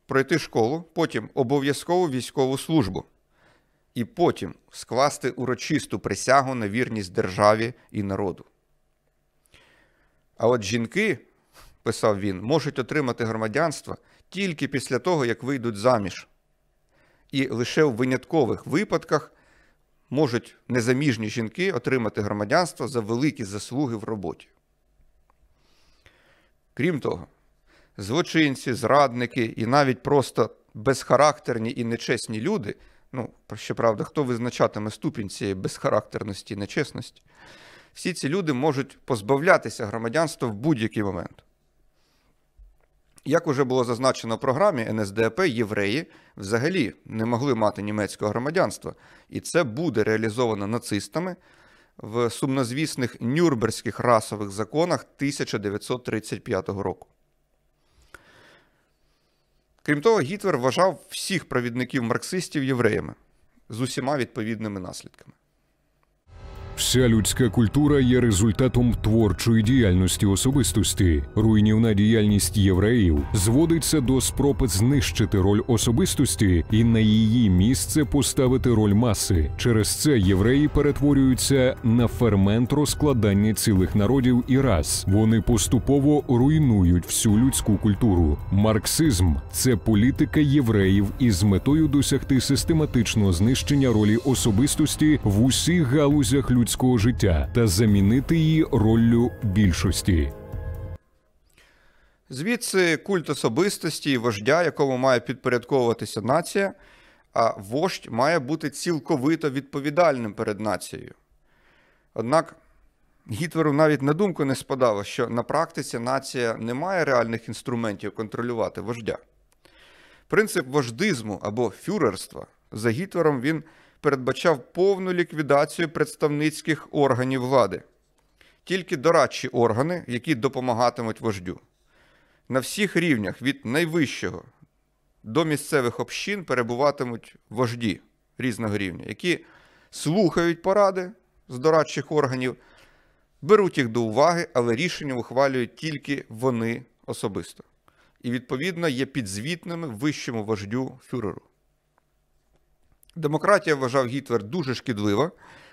пройти школу, потім обов'язкову військову службу, і потім скласти урочисту присягу на вірність державі і народу. А от жінки, писав він, можуть отримати громадянство тільки після того, як вийдуть заміж. І лише в виняткових випадках можуть незаміжні жінки отримати громадянство за великі заслуги в роботі. Крім того, злочинці, зрадники і навіть просто безхарактерні і нечесні люди ну, щоправда, хто визначатиме ступінь цієї безхарактерності і нечесності, всі ці люди можуть позбавлятися громадянства в будь-який момент. Як уже було зазначено в програмі НСДП, євреї взагалі не могли мати німецького громадянства, і це буде реалізовано нацистами в сумнозвісних нюрберських расових законах 1935 року. Крім того, Гітлер вважав всіх провідників марксистів євреями з усіма відповідними наслідками. Вся людська культура є результатом творчої діяльності особистості. Руйнівна діяльність євреїв зводиться до спроби знищити роль особистості і на її місце поставити роль маси. Через це євреї перетворюються на фермент розкладання цілих народів і рас. Вони поступово руйнують всю людську культуру. Марксизм це політика євреїв із метою досягти систематичного знищення ролі особистості в усіх галузях людського громадського життя та замінити її роллю більшості. Звідси культ особистості і вождя, якому має підпорядковуватися нація, а вождь має бути цілковито відповідальним перед нацією. Однак Гітлеру навіть на думку не спадало, що на практиці нація не має реальних інструментів контролювати вождя. Принцип вождизму або фюрерства за Гітлером він передбачав повну ліквідацію представницьких органів влади, тільки дорадчі органи, які допомагатимуть вождю. На всіх рівнях від найвищого до місцевих общин перебуватимуть вожді різного рівня, які слухають поради з дорадчих органів, беруть їх до уваги, але рішення ухвалюють тільки вони особисто. І, відповідно, є підзвітними вищому вождю фюреру демократія вважав Гітлер дуже шкідлива,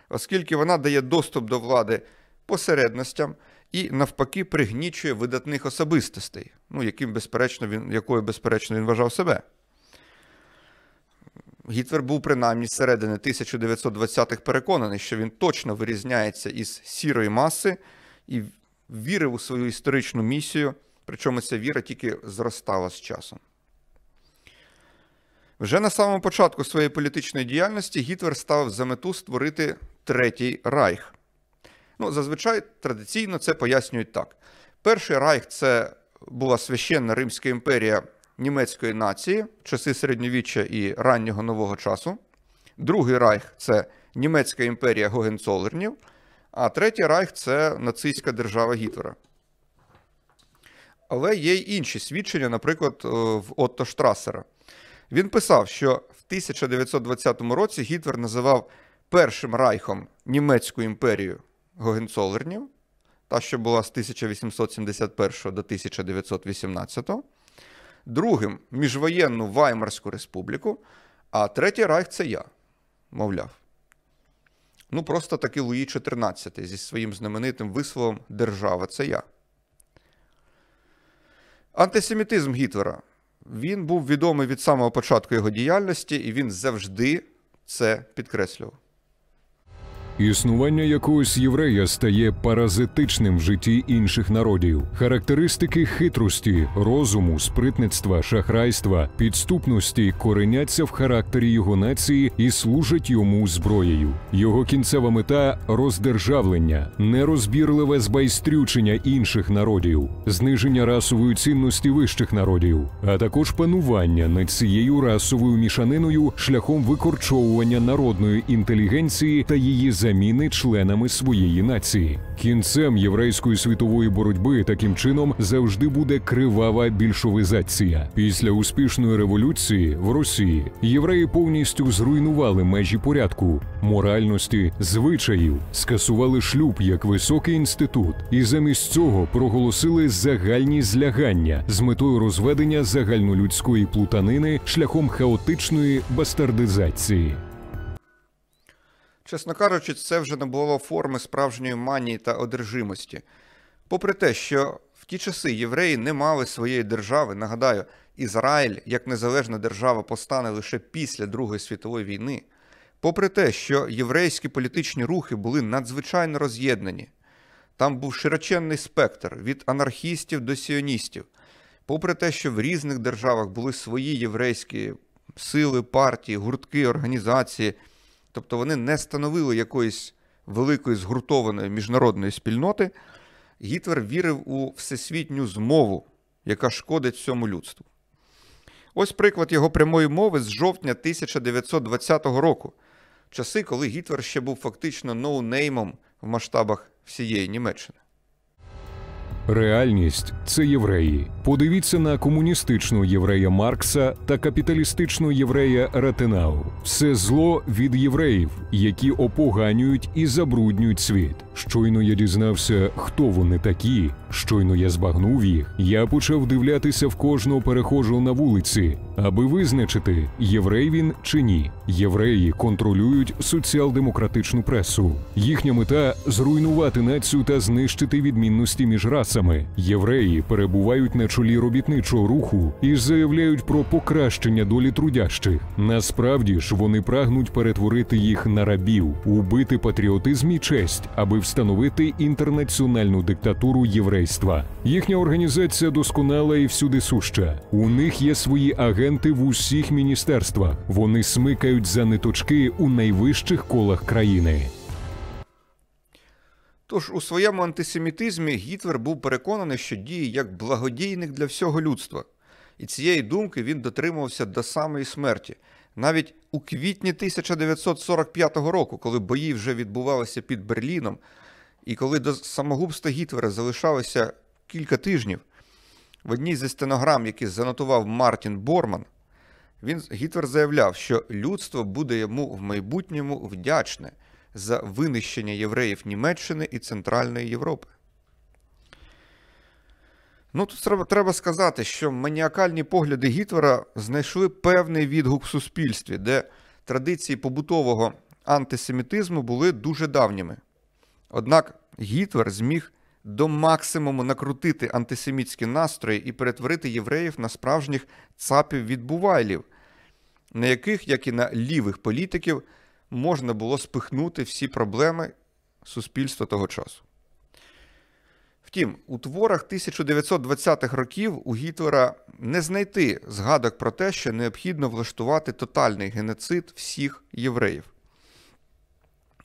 оскільки вона дає доступ до влади посередностям і навпаки пригнічує видатних особистостей, ну, яким, безперечно, він, якою, безперечно, він вважав себе. Гітлер був принаймні з середини 1920-х переконаний, що він точно вирізняється із сірої маси і вірив у свою історичну місію, причому ця віра тільки зростала з часом. Вже на самому початку своєї політичної діяльності Гітлер ставив за мету створити третій райх. Ну, зазвичай традиційно це пояснюють так: перший райх це була священна Римська імперія німецької нації, часи середньовіччя і раннього нового часу. Другий райх це Німецька імперія Гогенцолернів, а третій райх це нацистська держава Гітлера. Але є й інші свідчення, наприклад, е, в Отто Штрасера – він писав, що в 1920 році Гітлер називав першим райхом німецьку імперію Гогенцолернів, та, що була з 1871 до 1918, другим міжвоєнну Ваймарську республіку, а третій райх це я, мовляв. Ну, просто таки Луї 14 зі своїм знаменитим висловом Держава це я. Антисемітизм Гітлера він був відомий від самого початку його діяльності, і він завжди це підкреслював. Існування якогось єврея стає паразитичним в житті інших народів. Характеристики хитрості, розуму, спритництва, шахрайства, підступності кореняться в характері його нації і служать йому зброєю. Його кінцева мета роздержавлення, нерозбірливе збайстрючення інших народів, зниження расової цінності вищих народів, а також панування над цією расовою мішаниною шляхом викорчовування народної інтелігенції та її землі заміни членами своєї нації. Кінцем єврейської світової боротьби таким чином завжди буде кривава більшовизація. Після успішної революції в Росії євреї повністю зруйнували межі порядку, моральності, звичаїв, скасували шлюб як високий інститут, і замість цього проголосили загальні злягання з метою розведення загальнолюдської плутанини шляхом хаотичної бастардизації. Чесно кажучи, це вже набуло форми справжньої манії та одержимості. Попри те, що в ті часи євреї не мали своєї держави, нагадаю, Ізраїль як незалежна держава постане лише після Другої світової війни. Попри те, що єврейські політичні рухи були надзвичайно роз'єднані, там був широченний спектр від анархістів до сіоністів. Попри те, що в різних державах були свої єврейські сили, партії, гуртки, організації. Тобто вони не становили якоїсь великої згуртованої міжнародної спільноти. Гітлер вірив у всесвітню змову, яка шкодить цьому людству. Ось приклад його прямої мови з жовтня 1920 року, часи, коли Гітлер ще був фактично ноунеймом в масштабах всієї Німеччини. Реальність це євреї. Подивіться на комуністичну єврея Маркса та капіталістичну єврея Ретенау. Все зло від євреїв, які опоганюють і забруднюють світ. Щойно я дізнався, хто вони такі. Щойно я збагнув їх. Я почав дивлятися в кожного перехожу на вулиці, аби визначити, єврей він чи ні. Євреї контролюють соціал-демократичну пресу. Їхня мета зруйнувати націю та знищити відмінності між расами ресурсами. Євреї перебувають на чолі робітничого руху і заявляють про покращення долі трудящих. Насправді ж вони прагнуть перетворити їх на рабів, убити патріотизм і честь, аби встановити інтернаціональну диктатуру єврейства. Їхня організація досконала і всюди суща. У них є свої агенти в усіх міністерствах. Вони смикають за ниточки у найвищих колах країни. Тож у своєму антисемітизмі Гітлер був переконаний, що діє як благодійник для всього людства, і цієї думки він дотримувався до самої смерті. Навіть у квітні 1945 року, коли бої вже відбувалися під Берліном, і коли до самогубства Гітлера залишалося кілька тижнів, в одній зі стенограм, які занотував Мартін Борман, він Гітлер заявляв, що людство буде йому в майбутньому вдячне за винищення євреїв Німеччини і Центральної Європи. Ну, тут треба треба сказати, що маніакальні погляди Гітлера знайшли певний відгук в суспільстві, де традиції побутового антисемітизму були дуже давніми. Однак Гітлер зміг до максимуму накрутити антисемітські настрої і перетворити євреїв на справжніх цапів відбувайлів, на яких, як і на лівих політиків, можна було спихнути всі проблеми суспільства того часу. Втім, у творах 1920-х років у Гітлера не знайти згадок про те, що необхідно влаштувати тотальний геноцид всіх євреїв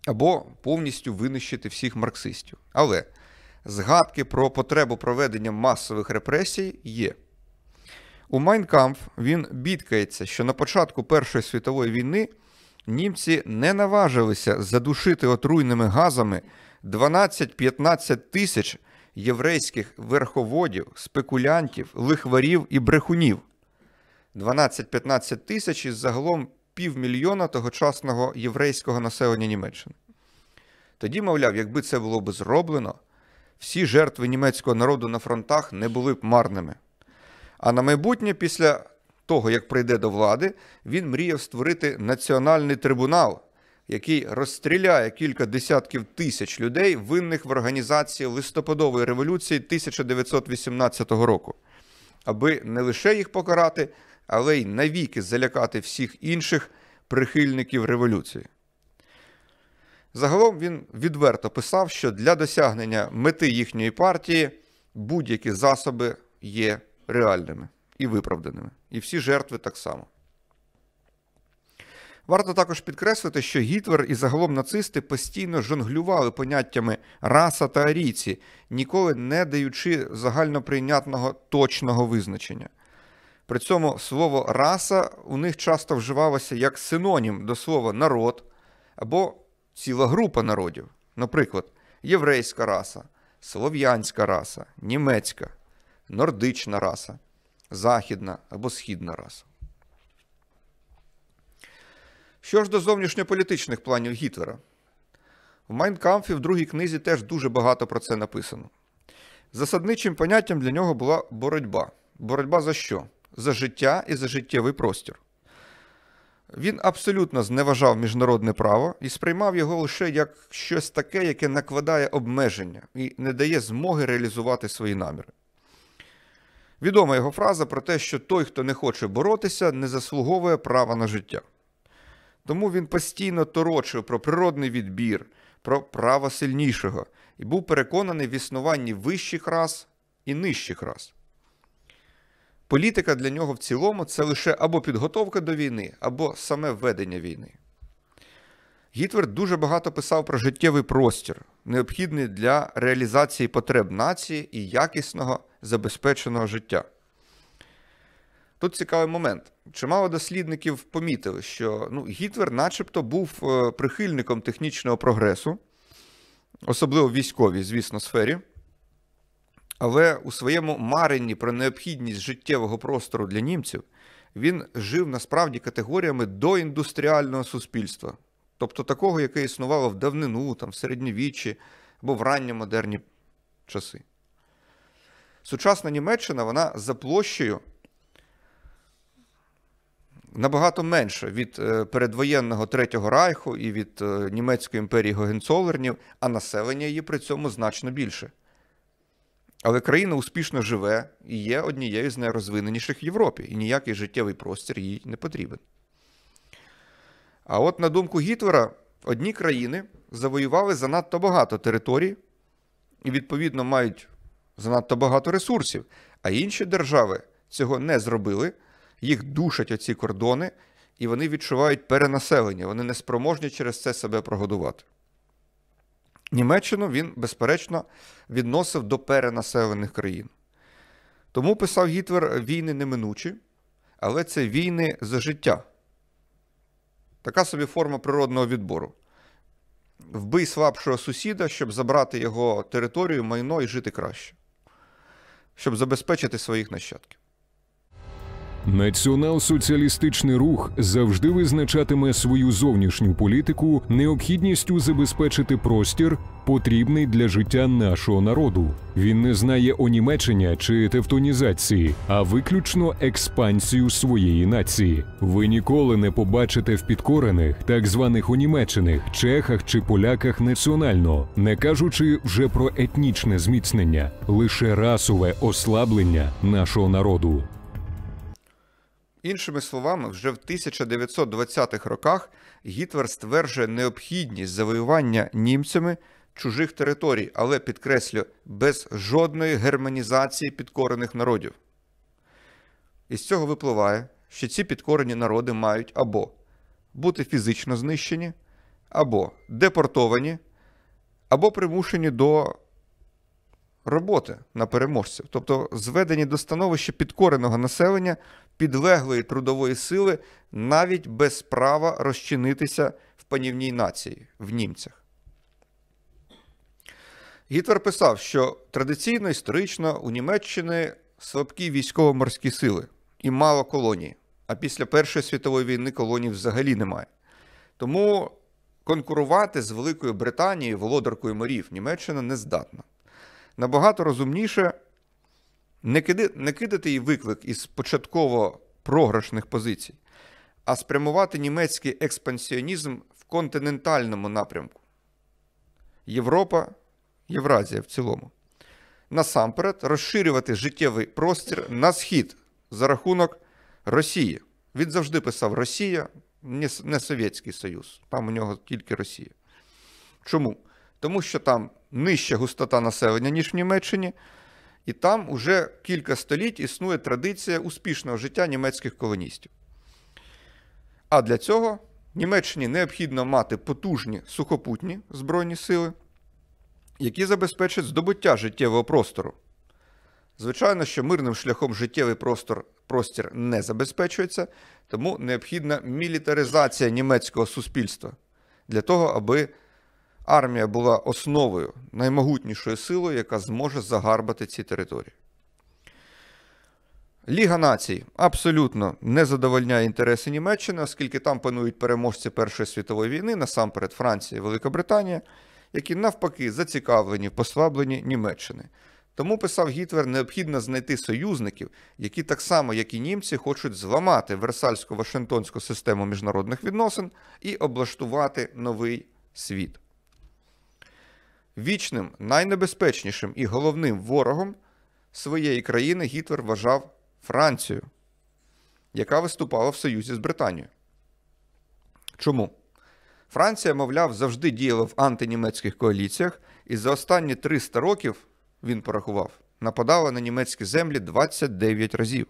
або повністю винищити всіх марксистів. Але згадки про потребу проведення масових репресій є. У Майнкамф він бідкається, що на початку Першої світової війни німці не наважилися задушити отруйними газами 12-15 тисяч єврейських верховодів, спекулянтів, лихварів і брехунів. 12-15 тисяч із загалом півмільйона тогочасного єврейського населення Німеччини. Тоді, мовляв, якби це було б зроблено, всі жертви німецького народу на фронтах не були б марними. А на майбутнє, після того, як прийде до влади, він мріяв створити національний трибунал, який розстріляє кілька десятків тисяч людей, винних в організації листопадової революції 1918 року, аби не лише їх покарати, але й навіки залякати всіх інших прихильників революції. Загалом він відверто писав, що для досягнення мети їхньої партії будь-які засоби є реальними і виправданими. І всі жертви так само. Варто також підкреслити, що Гітлер і загалом нацисти постійно жонглювали поняттями раса та арійці, ніколи не даючи загальноприйнятного точного визначення. При цьому слово раса у них часто вживалося як синонім до слова народ або ціла група народів, наприклад, єврейська раса, слов'янська раса, німецька, нордична раса західна або східна раса. Що ж до зовнішньополітичних планів Гітлера? В Майнкамфі в другій книзі теж дуже багато про це написано. Засадничим поняттям для нього була боротьба. Боротьба за що? За життя і за життєвий простір. Він абсолютно зневажав міжнародне право і сприймав його лише як щось таке, яке накладає обмеження і не дає змоги реалізувати свої наміри. Відома його фраза про те, що той, хто не хоче боротися, не заслуговує права на життя. Тому він постійно торочив про природний відбір, про право сильнішого і був переконаний в існуванні вищих рас і нижчих рас. Політика для нього в цілому це лише або підготовка до війни, або саме ведення війни. Гітлер дуже багато писав про життєвий простір, необхідний для реалізації потреб нації і якісного забезпеченого життя. Тут цікавий момент. Чимало дослідників помітили, що ну, Гітлер, начебто, був е, прихильником технічного прогресу, особливо в військовій, звісно, сфері. Але у своєму маренні про необхідність життєвого простору для німців він жив насправді категоріями доіндустріального суспільства, тобто такого, яке існувало в давнину, там, в середньовіччі або в ранньомодерні часи. Сучасна Німеччина вона за площею набагато менше від е, передвоєнного Третього Райху і від е, Німецької імперії Гогенцолернів, а населення її при цьому значно більше. Але країна успішно живе і є однією з найрозвиненіших в Європі, і ніякий життєвий простір їй не потрібен. А от, на думку Гітлера, одні країни завоювали занадто багато територій і, відповідно, мають занадто багато ресурсів, а інші держави цього не зробили, їх душать оці кордони, і вони відчувають перенаселення, вони не спроможні через це себе прогодувати. Німеччину він, безперечно, відносив до перенаселених країн. Тому писав Гітлер війни неминучі, але це війни за життя. Така собі форма природного відбору. Вбий слабшого сусіда, щоб забрати його територію, майно і жити краще щоб забезпечити своїх нащадків. Націонал-соціалістичний рух завжди визначатиме свою зовнішню політику необхідністю забезпечити простір, потрібний для життя нашого народу. Він не знає онімечення чи тевтонізації, а виключно експансію своєї нації. Ви ніколи не побачите в підкорених так званих онімечених чехах чи поляках національно, не кажучи вже про етнічне зміцнення, лише расове ослаблення нашого народу. Іншими словами, вже в 1920-х роках Гітлер стверджує необхідність завоювання німцями чужих територій, але підкреслю, без жодної германізації підкорених народів. Із цього випливає, що ці підкорені народи мають або бути фізично знищені, або депортовані, або примушені до роботи на переможців, тобто зведені до становища підкореного населення, підлеглої трудової сили, навіть без права розчинитися в панівній нації в німцях. Гітлер писав, що традиційно історично у Німеччини слабкі військово-морські сили і мало колоній, а після Першої світової війни колоній взагалі немає. Тому конкурувати з Великою Британією, володаркою морів, Німеччина не здатна набагато розумніше не, киди, не кидати їй виклик із початково програшних позицій, а спрямувати німецький експансіонізм в континентальному напрямку. Європа, Євразія в цілому. Насамперед розширювати життєвий простір на схід за рахунок Росії. Він завжди писав Росія, не Совєтський Союз. Там у нього тільки Росія. Чому? тому що там нижча густота населення, ніж в Німеччині, і там уже кілька століть існує традиція успішного життя німецьких колоністів. А для цього Німеччині необхідно мати потужні сухопутні збройні сили, які забезпечать здобуття життєвого простору. Звичайно, що мирним шляхом життєвий простор, простір не забезпечується, тому необхідна мілітаризація німецького суспільства для того, аби армія була основою наймогутнішою силою, яка зможе загарбати ці території. Ліга націй абсолютно не задовольняє інтереси Німеччини, оскільки там панують переможці Першої світової війни, насамперед Франція і Великобританія, які навпаки зацікавлені в послабленні Німеччини. Тому писав Гітлер, необхідно знайти союзників, які так само, як і німці, хочуть зламати версальсько-вашингтонську систему міжнародних відносин і облаштувати новий світ. Вічним найнебезпечнішим і головним ворогом своєї країни Гітлер вважав Францію, яка виступала в союзі з Британією. Чому? Франція, мовляв, завжди діяла в антинімецьких коаліціях, і за останні 300 років він порахував, нападала на німецькі землі 29 разів.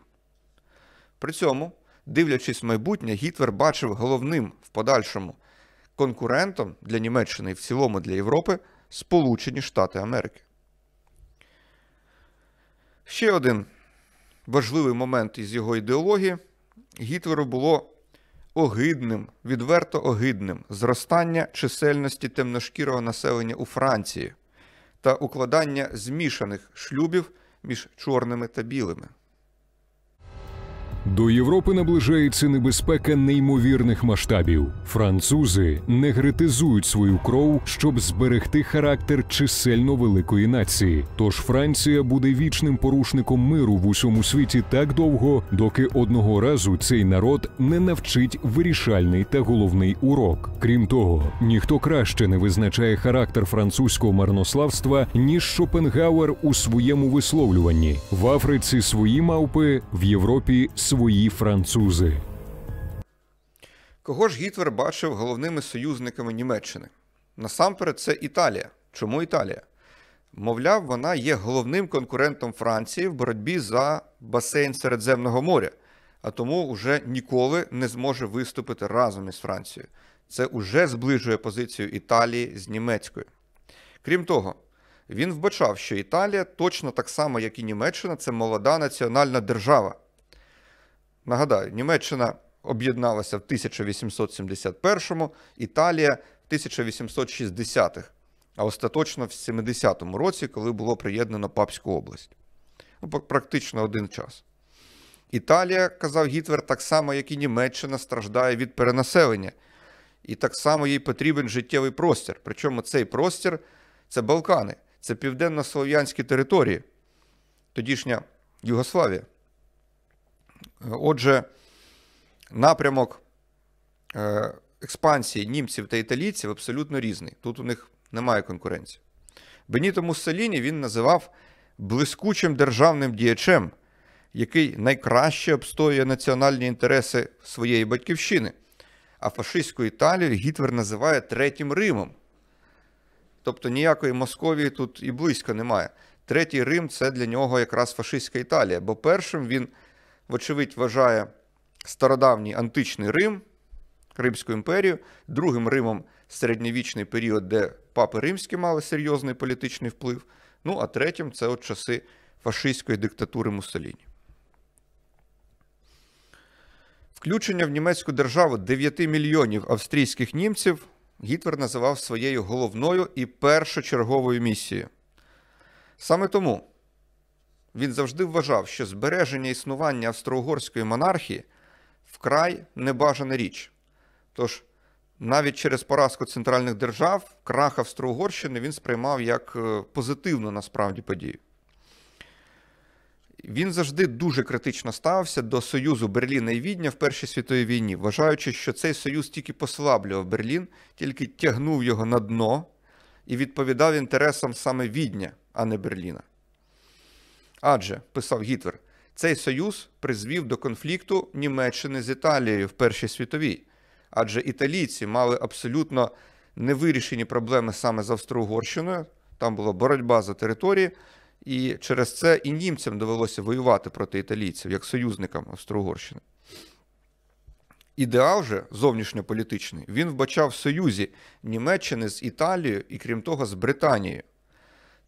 При цьому, дивлячись в майбутнє, Гітлер бачив головним в подальшому конкурентом для Німеччини і в цілому для Європи. Сполучені Штати Америки. Ще один важливий момент із його ідеології Гітлеру було огидним, відверто огидним зростання чисельності темношкірого населення у Франції та укладання змішаних шлюбів між чорними та білими. До Європи наближається небезпека неймовірних масштабів. Французи не гретизують свою кров, щоб зберегти характер чисельно великої нації. Тож Франція буде вічним порушником миру в усьому світі так довго, доки одного разу цей народ не навчить вирішальний та головний урок. Крім того, ніхто краще не визначає характер французького марнославства, ніж Шопенгауер у своєму висловлюванні в Африці свої мавпи, в Європі свої французи. Кого ж Гітлер бачив головними союзниками Німеччини? Насамперед, це Італія. Чому Італія? Мовляв, вона є головним конкурентом Франції в боротьбі за басейн Середземного моря, а тому вже ніколи не зможе виступити разом із Францією. Це уже зближує позицію Італії з німецькою. Крім того, він вбачав, що Італія точно так само, як і Німеччина, це молода національна держава, Нагадаю, Німеччина об'єдналася в 1871-му, Італія в 1860-х, а остаточно в 70-му році, коли було приєднано Папську область. Ну, практично один час. Італія, казав Гітлер, так само, як і Німеччина, страждає від перенаселення. І так само їй потрібен життєвий простір. Причому цей простір це Балкани, це південно-слов'янські території, тодішня Югославія. Отже, напрямок е, експансії німців та італійців абсолютно різний. Тут у них немає конкуренції. Беніто Муссоліні він називав блискучим державним діячем, який найкраще обстоює національні інтереси своєї батьківщини. А фашистську Італію Гітлер називає Третім Римом. Тобто ніякої Московії тут і близько немає. Третій Рим це для нього якраз фашистська Італія. Бо першим він вочевидь, вважає стародавній античний Рим, Римську імперію, другим Римом середньовічний період, де папи римські мали серйозний політичний вплив. Ну, а третім це от часи фашистської диктатури Муссоліні. Включення в німецьку державу 9 мільйонів австрійських німців Гітлер називав своєю головною і першочерговою місією. Саме тому він завжди вважав, що збереження існування австро-угорської монархії вкрай небажана річ. Тож, навіть через поразку центральних держав, крах Австро-Угорщини він сприймав як е, позитивну насправді подію. Він завжди дуже критично ставився до Союзу Берліна і Відня в Першій світовій війні, вважаючи, що цей союз тільки послаблював Берлін, тільки тягнув його на дно і відповідав інтересам саме Відня, а не Берліна. Адже, писав Гітлер, цей союз призвів до конфлікту Німеччини з Італією в Першій світовій, адже італійці мали абсолютно невирішені проблеми саме з Австро-Угорщиною, там була боротьба за території, і через це і німцям довелося воювати проти італійців як союзникам Австро-Угорщини. Ідеал же зовнішньополітичний він вбачав в союзі Німеччини з Італією і крім того з Британією.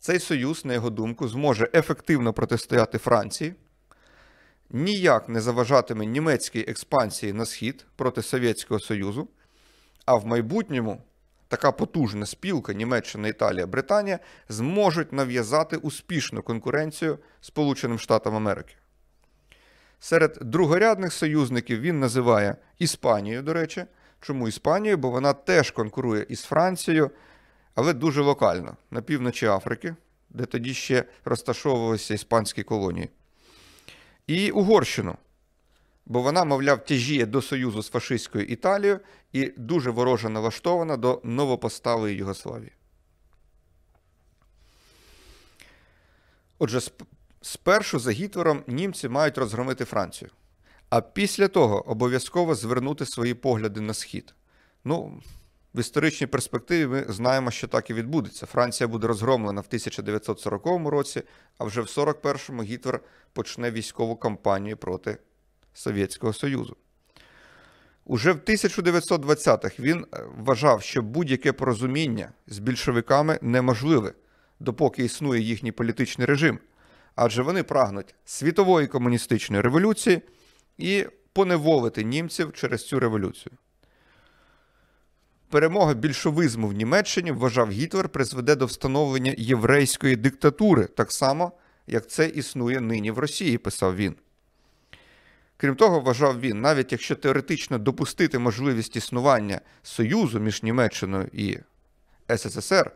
Цей союз, на його думку, зможе ефективно протистояти Франції, ніяк не заважатиме німецькій експансії на схід проти Совєтського Союзу, а в майбутньому така потужна спілка Німеччина, Італія, Британія зможуть нав'язати успішну конкуренцію Сполученим Штатам Америки. Серед другорядних союзників він називає Іспанію, до речі. Чому Іспанію? Бо вона теж конкурує із Францією але дуже локально на півночі Африки, де тоді ще розташовувалися іспанські колонії, і Угорщину. Бо вона, мовляв, тяжіє до союзу з фашистською Італією і дуже вороже налаштована до новопосталої Югославії. Отже, спершу за Гітлером німці мають розгромити Францію, а після того обов'язково звернути свої погляди на схід. Ну, в історичній перспективі ми знаємо, що так і відбудеться. Франція буде розгромлена в 1940 році, а вже в 41-му Гітлер почне військову кампанію проти Совєтського Союзу. Уже в 1920-х він е, вважав, що будь-яке порозуміння з більшовиками неможливе, допоки існує їхній політичний режим, адже вони прагнуть світової комуністичної революції і поневолити німців через цю революцію перемога більшовизму в Німеччині вважав Гітлер призведе до встановлення єврейської диктатури, так само як це існує нині в Росії, писав він. Крім того, вважав він, навіть якщо теоретично допустити можливість існування союзу між Німеччиною і СССР,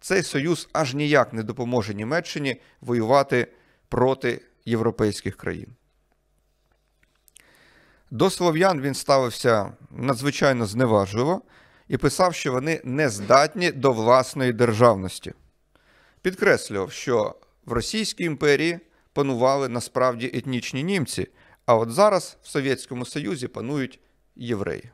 цей союз аж ніяк не допоможе Німеччині воювати проти європейських країн. До слов'ян він ставився надзвичайно зневажливо і писав, що вони не здатні до власної державності. Підкреслював, що в Російській імперії панували насправді етнічні німці, а от зараз в Совєтському Союзі панують євреї.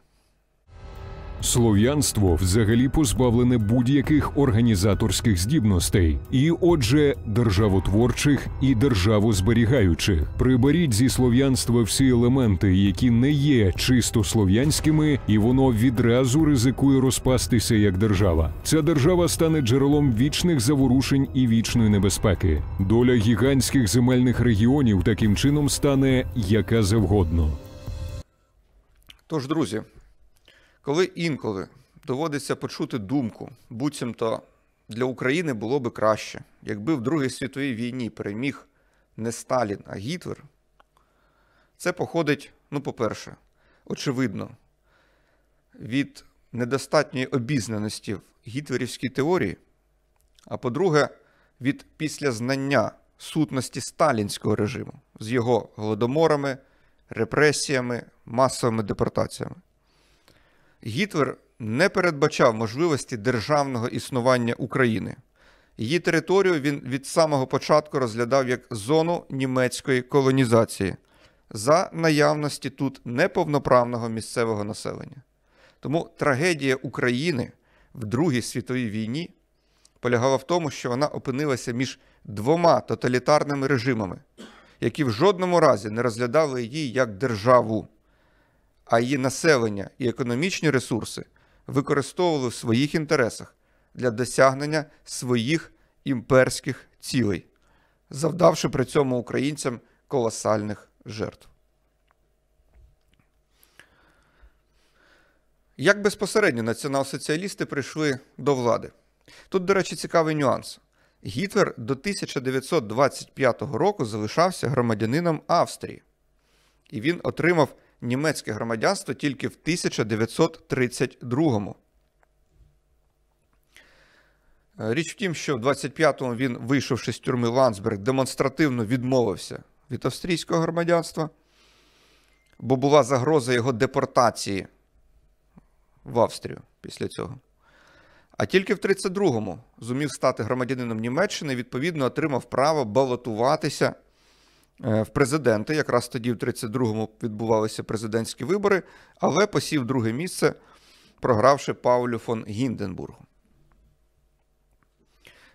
Слов'янство взагалі позбавлене будь-яких організаторських здібностей, і, отже, державотворчих і державозберігаючих. Приберіть зі слов'янства всі елементи, які не є чисто слов'янськими, і воно відразу ризикує розпастися як держава. Ця держава стане джерелом вічних заворушень і вічної небезпеки. Доля гігантських земельних регіонів таким чином стане яка завгодно. Тож, друзі, коли інколи доводиться почути думку, буцімто для України було би краще, якби в Другій світовій війні переміг не Сталін, а Гітлер, це походить, ну, по-перше, очевидно, від недостатньої обізнаності в гітлерівській теорії, а по-друге, від післязнання сутності сталінського режиму з його голодоморами, репресіями, масовими депортаціями. Гітлер не передбачав можливості державного існування України. Її територію він від самого початку розглядав як зону німецької колонізації за наявності тут неповноправного місцевого населення. Тому трагедія України в Другій світовій війні полягала в тому, що вона опинилася між двома тоталітарними режимами, які в жодному разі не розглядали її як державу а її населення і економічні ресурси використовували в своїх інтересах для досягнення своїх імперських цілей, завдавши при цьому українцям колосальних жертв. Як безпосередньо націонал-соціалісти прийшли до влади? Тут, до речі, цікавий нюанс. Гітлер до 1925 року залишався громадянином Австрії, і він отримав німецьке громадянство тільки в 1932. Е, річ в тім, що в 25-му він, вийшовши з тюрми Ландсберг, демонстративно відмовився від австрійського громадянства, бо була загроза його депортації в Австрію після цього. А тільки в 32-му зумів стати громадянином Німеччини і відповідно отримав право балотуватися Е, в президенти. Якраз тоді, в 32-му, відбувалися президентські вибори, але посів друге місце, програвши Паулю фон Гінденбургу.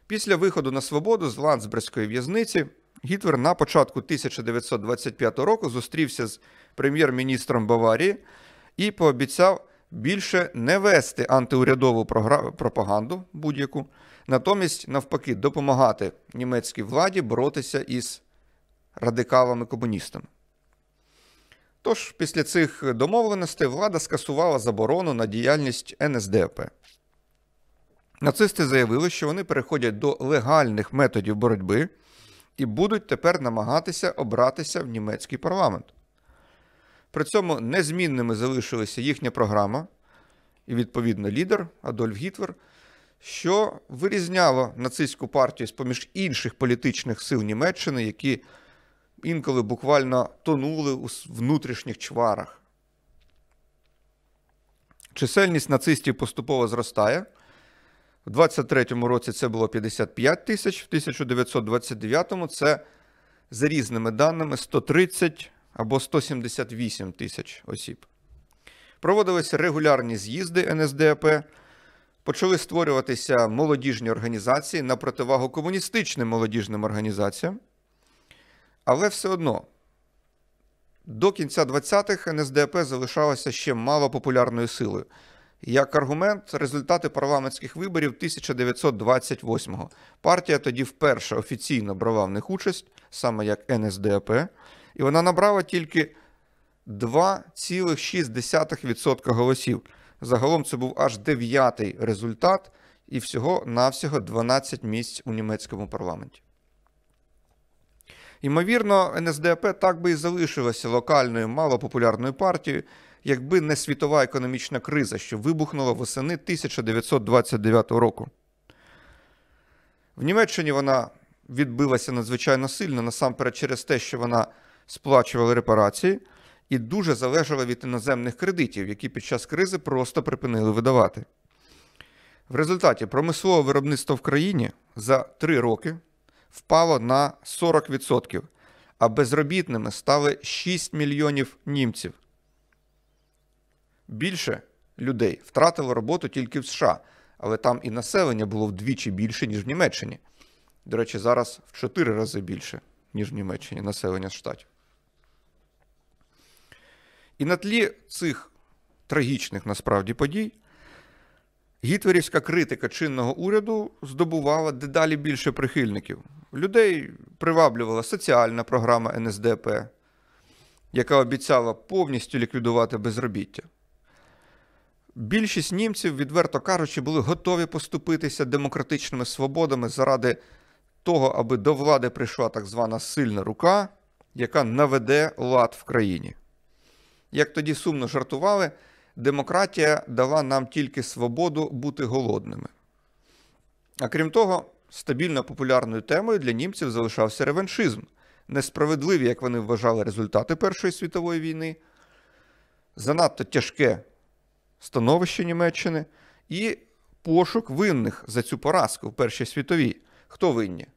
Після виходу на свободу з ландсбергської в'язниці Гітлер на початку 1925 року зустрівся з прем'єр-міністром Баварії і пообіцяв більше не вести антиурядову пропаганду будь-яку, натомість, навпаки, допомагати німецькій владі боротися із радикалами-комуністами. Тож, після цих домовленостей влада скасувала заборону на діяльність НСДП. Нацисти заявили, що вони переходять до легальних методів боротьби і будуть тепер намагатися обратися в німецький парламент. При цьому незмінними залишилася їхня програма, і, відповідно, лідер Адольф Гітлер, що вирізняло нацистську партію з поміж інших політичних сил Німеччини, які інколи буквально тонули у внутрішніх чварах. Чисельність нацистів поступово зростає. У 23-му році це було 55 тисяч, в 1929-му це за різними даними 130 або 178 тисяч осіб. Проводилися регулярні з'їзди НСДП. почали створюватися молодіжні організації на противагу комуністичним молодіжним організаціям. Але все одно до кінця 20-х НСДАП залишалася ще мало популярною силою. Як аргумент, результати парламентських виборів 1928-го. Партія тоді вперше офіційно брала в них участь, саме як НСДП, і вона набрала тільки 2,6% голосів. Загалом це був аж дев'ятий результат і всього-навсього 12 місць у німецькому парламенті. Ймовірно, НСДП так би і залишилася локальною малопопулярною партією, якби не світова економічна криза, що вибухнула восени 1929 року. В Німеччині вона відбилася надзвичайно сильно, насамперед через те, що вона сплачувала репарації і дуже залежала від іноземних кредитів, які під час кризи просто припинили видавати. В результаті промислове виробництво в країні за три роки впало на 40%, а безробітними стали 6 мільйонів німців. Більше людей втратило роботу тільки в США, але там і населення було вдвічі більше, ніж в Німеччині. До речі, зараз в 4 рази більше, ніж в Німеччині населення штатів. І на тлі цих трагічних насправді подій гітлерівська критика чинного уряду здобувала дедалі більше прихильників людей приваблювала соціальна програма НСДП, яка обіцяла повністю ліквідувати безробіття. Більшість німців, відверто кажучи, були готові поступитися демократичними свободами заради того, аби до влади прийшла так звана сильна рука, яка наведе лад в країні. Як тоді сумно жартували, демократія дала нам тільки свободу бути голодними. А крім того, Стабільно популярною темою для німців залишався реваншизм, несправедливі, як вони вважали, результати Першої світової війни, занадто тяжке становище Німеччини і пошук винних за цю поразку в Першій світовій. Хто винні?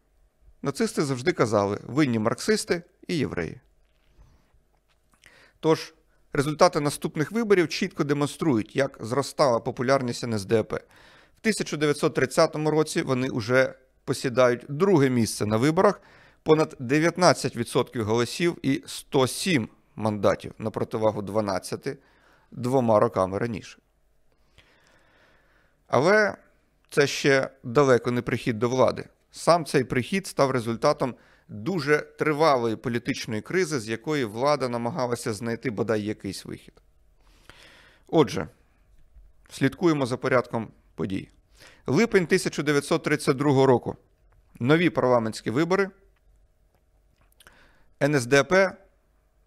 Нацисти завжди казали: винні марксисти і євреї. Тож, результати наступних виборів чітко демонструють, як зростала популярність НСДП. В 1930 році вони вже посідають друге місце на виборах, понад 19% голосів і 107 мандатів на противагу 12 двома роками раніше. Але це ще далеко не прихід до влади. Сам цей прихід став результатом дуже тривалої політичної кризи, з якої влада намагалася знайти бодай якийсь вихід. Отже, слідкуємо за порядком подій. Липень 1932 року. Нові парламентські вибори. НСДП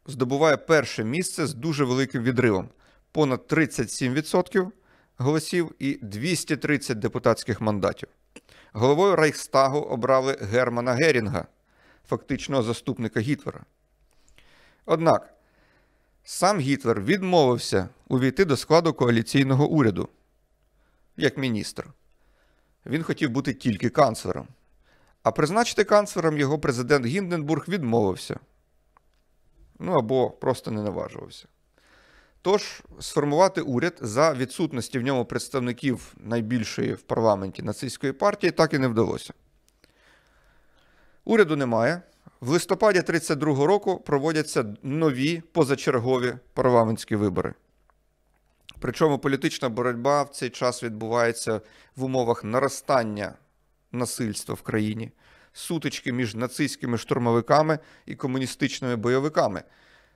здобуває перше місце з дуже великим відривом: понад 37% голосів і 230 депутатських мандатів. Головою Райхстагу обрали Германа Герінга, фактичного заступника Гітлера. Однак сам Гітлер відмовився увійти до складу коаліційного уряду як міністр. Він хотів бути тільки канцлером. А призначити канцлером його президент Гінденбург відмовився. Ну або просто не наважувався. Тож, сформувати уряд за відсутності в ньому представників найбільшої в парламенті нацистської партії так і не вдалося. Уряду немає. В листопаді 1932 року проводяться нові позачергові парламентські вибори. Причому політична боротьба в цей час відбувається в умовах наростання насильства в країні, сутички між нацистськими штурмовиками і комуністичними бойовиками,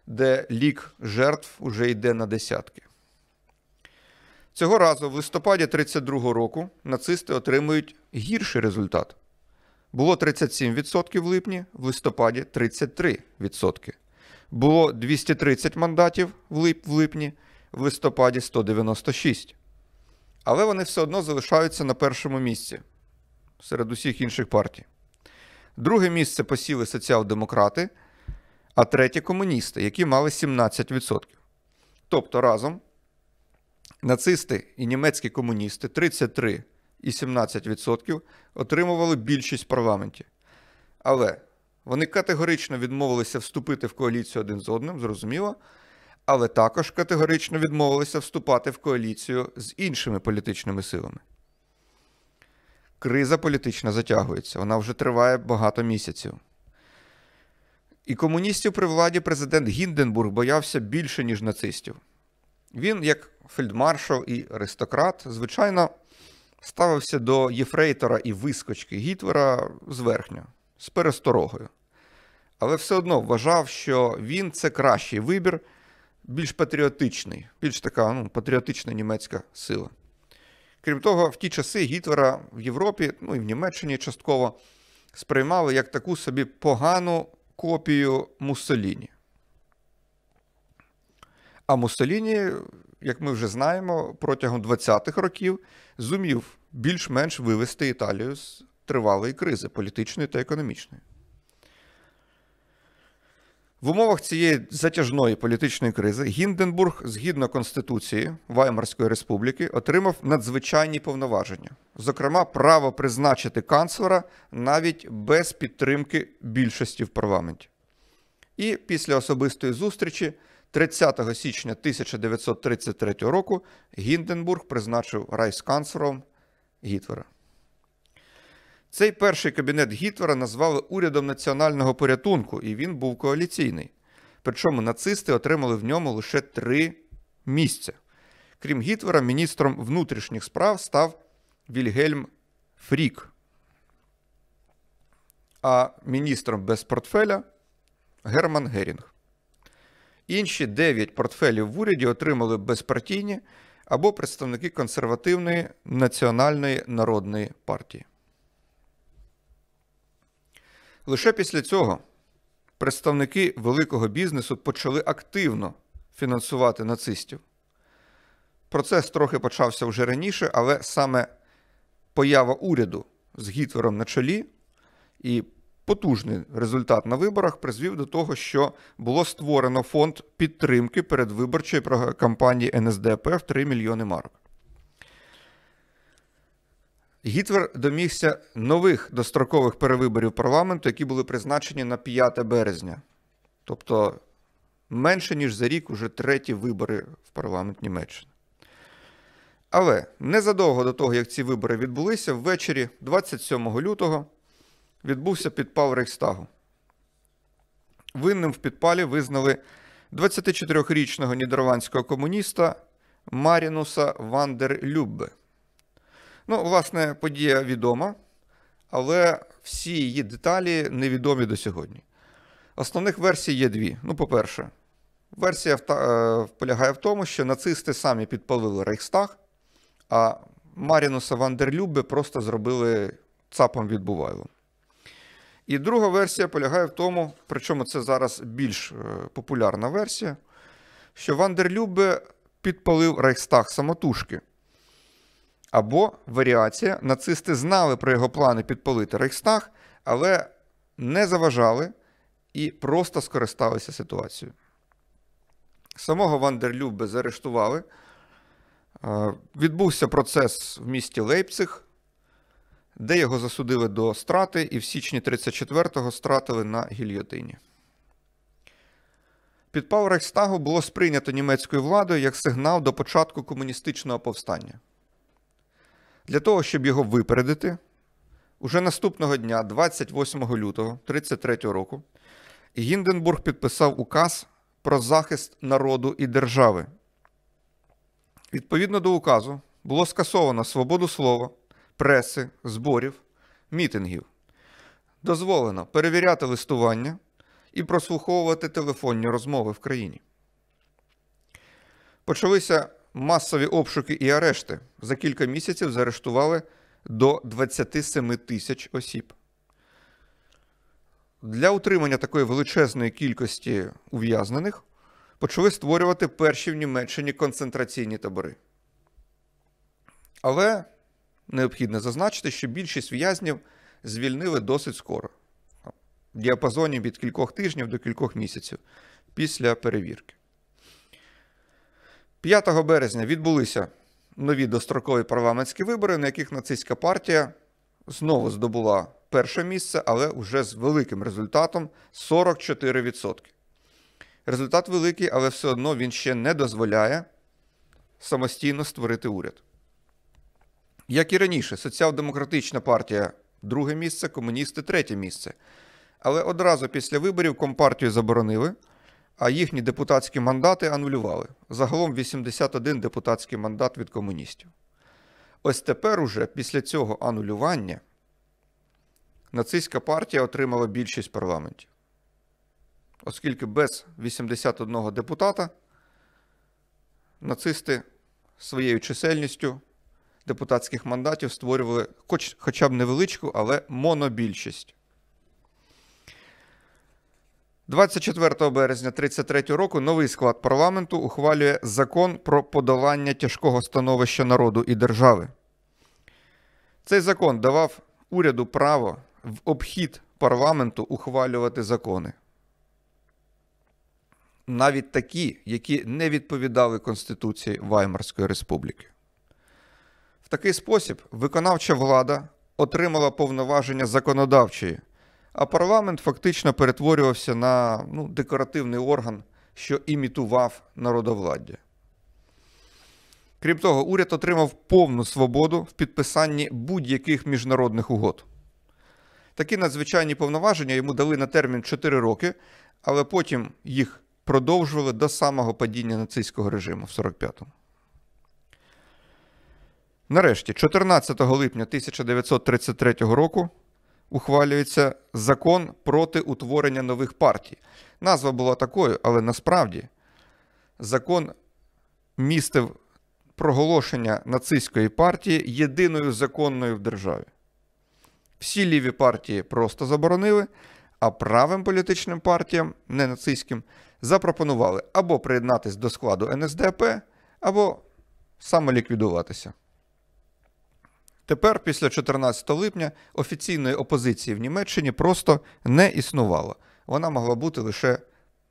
де лік жертв уже йде на десятки. Цього разу в листопаді 32-го року нацисти отримують гірший результат. Було 37% в липні, в листопаді 33%. Було 230 мандатів в липні в листопаді 196. Але вони все одно залишаються на першому місці серед усіх інших партій. Друге місце посіли соціал-демократи, а третє комуністи, які мали 17%. Тобто разом нацисти і німецькі комуністи 33 і 17% отримували більшість в парламенті. Але вони категорично відмовилися вступити в коаліцію один з одним, зрозуміло але також категорично відмовилися вступати в коаліцію з іншими політичними силами. Криза політична затягується, вона вже триває багато місяців. І комуністів при владі президент Гінденбург боявся більше, ніж нацистів. Він, як фельдмаршал і аристократ, звичайно, ставився до Єфрейтора і вискочки Гітлера зверхньо, з пересторогою. Але все одно вважав, що він це кращий вибір більш патріотичний, більш така ну, патріотична німецька сила. Крім того, в ті часи Гітлера в Європі, ну і в Німеччині частково сприймали як таку собі погану копію Муссоліні. А Муссоліні, як ми вже знаємо, протягом 20-х років зумів більш-менш вивести Італію з тривалої кризи політичної та економічної. В умовах цієї затяжної політичної кризи Гінденбург, згідно конституції Ваймарської республіки, отримав надзвичайні повноваження, зокрема, право призначити канцлера навіть без підтримки більшості в парламенті. І після особистої зустрічі 30 січня 1933 року Гінденбург призначив райсканцлером Гітлера. Цей перший кабінет Гітлера назвали урядом національного порятунку, і він був коаліційний. Причому нацисти отримали в ньому лише три місця. Крім Гітлера, міністром внутрішніх справ став Вільгельм Фрік, а міністром без портфеля Герман Герінг. Інші дев'ять портфелів в уряді отримали безпартійні або представники консервативної національної народної партії. Лише після цього представники великого бізнесу почали активно фінансувати нацистів. Процес трохи почався вже раніше, але саме поява уряду з Гітлером на чолі і потужний результат на виборах призвів до того, що було створено фонд підтримки передвиборчої кампанії НСДП в 3 мільйони марок. Гітлер домігся нових дострокових перевиборів парламенту, які були призначені на 5 березня. Тобто менше ніж за рік уже треті вибори в парламент Німеччини. Але незадовго до того, як ці вибори відбулися, ввечері 27 лютого відбувся підпал Рейхстагу. Винним в підпалі визнали 24-річного нідерландського комуніста Марінуса Вандер Люббе. Ну, власне, подія відома, але всі її деталі невідомі до сьогодні. Основних версій є дві. Ну, по-перше, версія е, полягає в тому, що нацисти самі підпалили Рейхстаг, а Марінуса Вандерлюбе просто зробили цапом відбувайло. І друга версія полягає в тому, причому це зараз більш е, популярна версія, що Вандерлюбе підпалив Рейхстаг самотужки. Або варіація, нацисти знали про його плани підпалити Рейхстаг, але не заважали і просто скористалися ситуацією. Самого Вандерлюбе заарештували. Е, відбувся процес в місті Лейпциг, де його засудили до страти, і в січні 34-го стратили на гільйотині. Підпал Рейхстагу було сприйнято німецькою владою як сигнал до початку комуністичного повстання. Для того, щоб його випередити, уже наступного дня, 28 лютого 1933 року, Гінденбург підписав указ про захист народу і держави. Відповідно до указу було скасовано свободу слова, преси, зборів, мітингів. Дозволено перевіряти листування і прослуховувати телефонні розмови в країні. Почалися масові обшуки і арешти за кілька місяців заарештували до 27 тисяч осіб. Для утримання такої величезної кількості ув'язнених почали створювати перші в Німеччині концентраційні табори. Але необхідно зазначити, що більшість в'язнів звільнили досить скоро в діапазоні від кількох тижнів до кількох місяців після перевірки. 5 березня відбулися нові дострокові парламентські вибори, на яких нацистська партія знову здобула перше місце, але вже з великим результатом 44%. Результат великий, але все одно він ще не дозволяє самостійно створити уряд. Як і раніше, соціал-демократична партія друге місце, комуністи третє місце. Але одразу після виборів компартію заборонили а їхні депутатські мандати анулювали. Загалом 81 депутатський мандат від комуністів. Ось тепер, уже після цього анулювання, нацистська партія отримала більшість парламентів. Оскільки без 81 депутата нацисти своєю чисельністю депутатських мандатів створювали хоч, хоча б невеличку, але монобільшість. 24 березня 33 року новий склад парламенту ухвалює закон про подолання тяжкого становища народу і держави. Цей закон давав уряду право в обхід парламенту ухвалювати закони. Навіть такі, які не відповідали Конституції Ваймарської республіки. В такий спосіб виконавча влада отримала повноваження законодавчої. А парламент фактично перетворювався на ну, декоративний орган, що імітував народовладдя. Крім того, уряд отримав повну свободу в підписанні будь-яких міжнародних угод. Такі надзвичайні повноваження йому дали на термін 4 роки, але потім їх продовжували до самого падіння нацистського режиму в 45-му. Нарешті, 14 липня 1933 року ухвалюється закон проти утворення нових партій. Назва була такою, але насправді закон містив проголошення нацистської партії єдиною законною в державі. Всі ліві партії просто заборонили, а правим політичним партіям, не нацистським, запропонували або приєднатись до складу НСДП, або самоліквідуватися. Тепер, після 14 липня, офіційної опозиції в Німеччині просто не існувало. Вона могла бути лише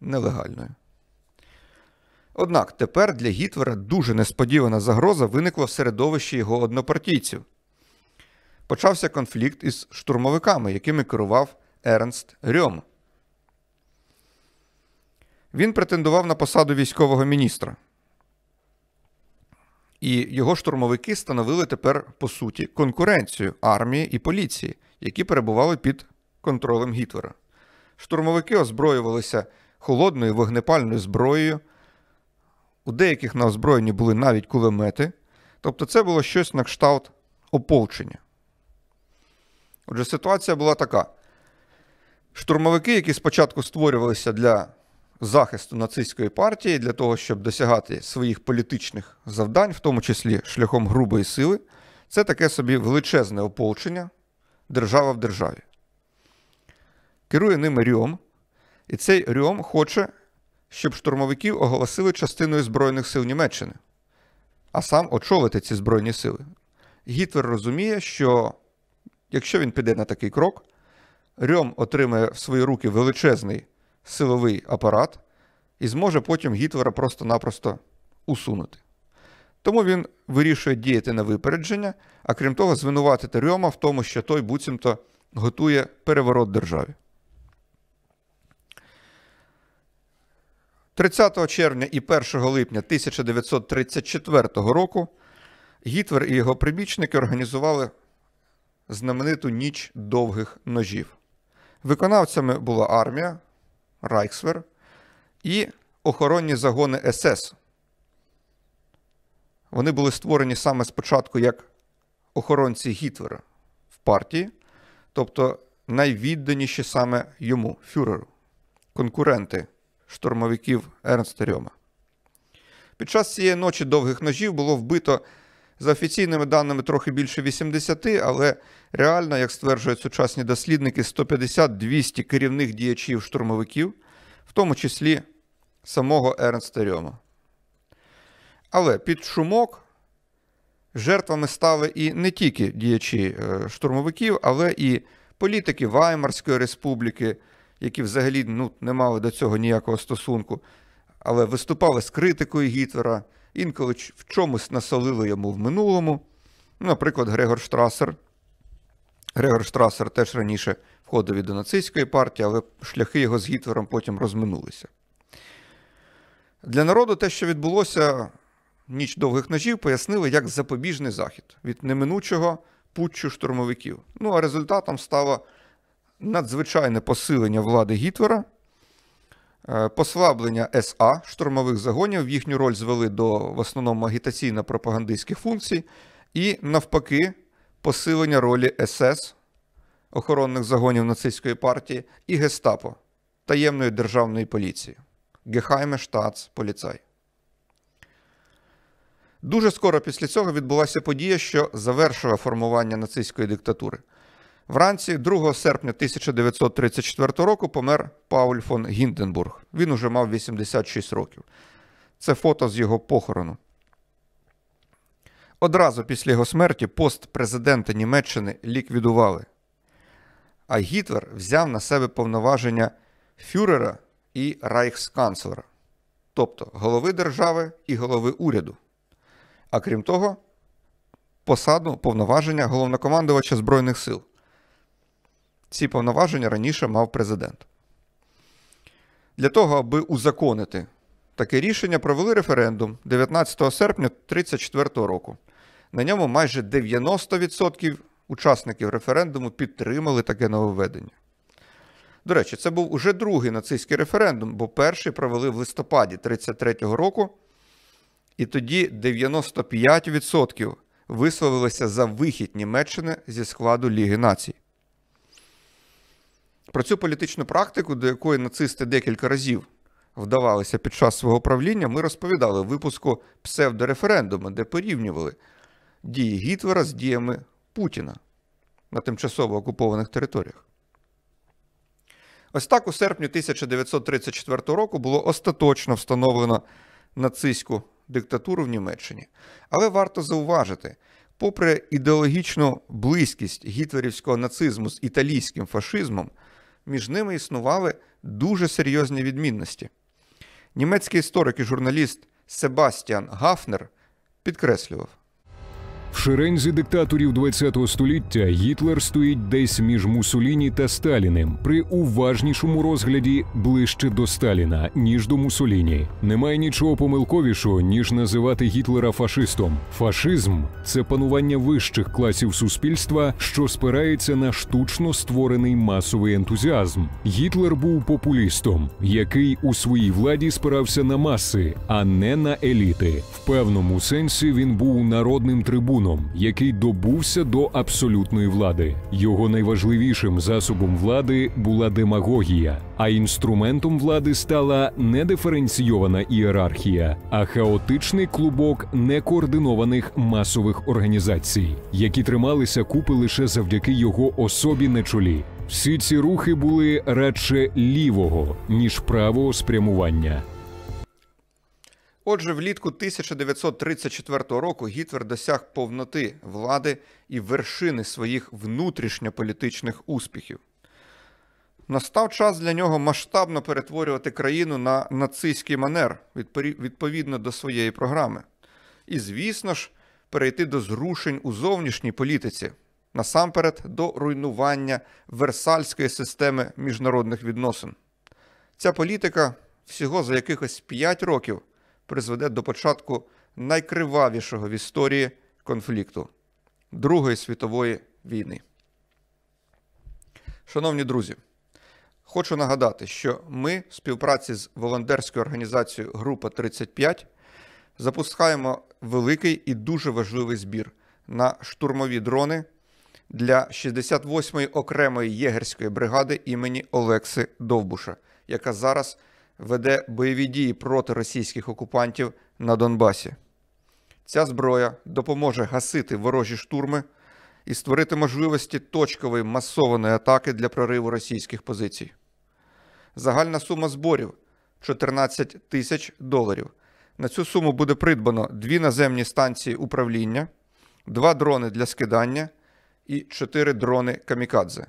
нелегальною. Однак тепер для Гітлера дуже несподівана загроза виникла в середовищі його однопартійців. Почався конфлікт із штурмовиками, якими керував Ернст Рьом. Він претендував на посаду військового міністра і його штурмовики становили тепер по суті конкуренцію армії і поліції, які перебували під контролем Гітлера. Штурмовики озброювалися холодною вогнепальною зброєю. У деяких на озброєнні були навіть кулемети, тобто це було щось на кшталт ополчення. Отже, ситуація була така: штурмовики, які спочатку створювалися для захисту нацистської партії для того, щоб досягати своїх політичних завдань, в тому числі шляхом грубої сили, це таке собі величезне ополчення держава в державі. Керує ними Ріом, і цей Ріом хоче, щоб штурмовиків оголосили частиною Збройних сил Німеччини, а сам очолити ці збройні сили. Гітлер розуміє, що якщо він піде на такий крок, Рьом отримає в свої руки величезний силовий апарат і зможе потім Гітлера просто-напросто усунути. Тому він вирішує діяти на випередження, а крім того, звинуватити Рьома в тому, що той буцімто готує переворот державі. 30 червня і 1 липня 1934 року Гітлер і його прибічники організували знамениту ніч довгих ножів. Виконавцями була армія, Райксвер і охоронні загони СС. Вони були створені саме спочатку як охоронці Гітлера в партії, тобто найвідданіші саме йому фюреру, конкуренти штурмовиків Ернста Рьома. Під час цієї ночі довгих ножів було вбито за офіційними даними трохи більше 80, але реально, як стверджують сучасні дослідники, 150-200 керівних діячів штурмовиків, в тому числі самого Ернста Рьома. Але під шумок жертвами стали і не тільки діячі е, штурмовиків, але і політики Ваймарської республіки, які взагалі ну, не мали до цього ніякого стосунку, але виступали з критикою Гітлера інколи в чомусь насолили йому в минулому. Наприклад, Грегор Штрасер. Грегор Штрасер теж раніше входив і до нацистської партії, але шляхи його з Гітлером потім розминулися. Для народу те, що відбулося ніч довгих ножів, пояснили як запобіжний захід від неминучого путчу штурмовиків. Ну а результатом стало надзвичайне посилення влади Гітлера. Е, послаблення СА штурмових загонів їхню роль звели до в основному агітаційно-пропагандистських функцій, і навпаки, посилення ролі СС охоронних загонів нацистської партії і Гестапо таємної державної поліції Гехайме Штатсполіцай. Дуже скоро після цього відбулася подія, що завершила формування нацистської диктатури. Вранці 2 серпня 1934 року помер Пауль фон Гінденбург. Він уже мав 86 років. Це фото з його похорону. Одразу після його смерті пост президента Німеччини ліквідували. А Гітлер взяв на себе повноваження фюрера і райхсканцлера, тобто голови держави і голови уряду. А крім того, посаду повноваження головнокомандувача Збройних сил. Ці повноваження раніше мав президент. Для того, аби узаконити таке рішення, провели референдум 19 серпня 1934 року. На ньому майже 90% учасників референдуму підтримали таке нововведення. До речі, це був уже другий нацистський референдум, бо перший провели в листопаді 1933 року. І тоді 95% висловилися за вихід Німеччини зі складу Ліги націй. Про цю політичну практику, до якої нацисти декілька разів вдавалися під час свого правління, ми розповідали в випуску псевдореферендуму, де порівнювали дії Гітлера з діями Путіна на тимчасово окупованих територіях. Ось так у серпні 1934 року було остаточно встановлено нацистську диктатуру в Німеччині. Але варто зауважити, попри ідеологічну близькість гітлерівського нацизму з італійським фашизмом, між ними існували дуже серйозні відмінності. Німецький історик і журналіст Себастіан Гафнер підкреслював. В шерензі диктаторів ХХ століття Гітлер стоїть десь між Мусоліні та Сталіним при уважнішому розгляді ближче до Сталіна ніж до Мусоліні. Немає нічого помилковішого ніж називати Гітлера фашистом. Фашизм це панування вищих класів суспільства, що спирається на штучно створений масовий ентузіазм. Гітлер був популістом, який у своїй владі спирався на маси, а не на еліти. В певному сенсі він був народним трибуном шпигуном, який добувся до абсолютної влади. Його найважливішим засобом влади була демагогія, а інструментом влади стала не диференційована ієрархія, а хаотичний клубок некоординованих масових організацій, які трималися купи лише завдяки його особі на чолі. Всі ці рухи були радше лівого ніж правого спрямування. Отже, влітку 1934 року Гітлер досяг повноти влади і вершини своїх внутрішньополітичних успіхів. Настав час для нього масштабно перетворювати країну на нацистський манер відповідно до своєї програми. І, звісно ж, перейти до зрушень у зовнішній політиці, насамперед до руйнування версальської системи міжнародних відносин. Ця політика всього за якихось 5 років призведе до початку найкривавішого в історії конфлікту Другої світової війни. Шановні друзі, хочу нагадати, що ми в співпраці з волонтерською організацією Група 35 запускаємо великий і дуже важливий збір на штурмові дрони для 68-ї окремої єгерської бригади імені Олекси Довбуша, яка зараз веде бойові дії проти російських окупантів на Донбасі. Ця зброя допоможе гасити ворожі штурми і створити можливості точкової масованої атаки для прориву російських позицій. Загальна сума зборів 14 тисяч доларів. На цю суму буде придбано дві наземні станції управління, два дрони для скидання і чотири дрони камікадзе.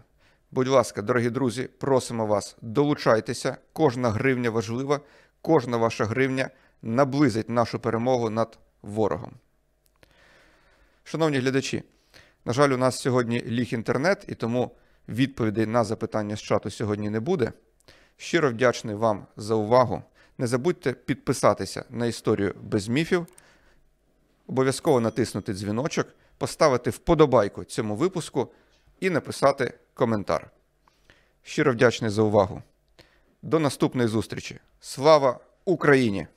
Будь ласка, дорогі друзі, просимо вас, долучайтеся. Кожна гривня важлива, кожна ваша гривня наблизить нашу перемогу над ворогом. Шановні глядачі, на жаль, у нас сьогодні ліг інтернет, і тому відповідей на запитання з чату сьогодні не буде. Щиро вдячний вам за увагу. Не забудьте підписатися на історію без міфів, обов'язково натиснути дзвіночок, поставити вподобайку цьому випуску і написати коментар. Щиро вдячний за увагу. До наступної зустрічі. Слава Україні!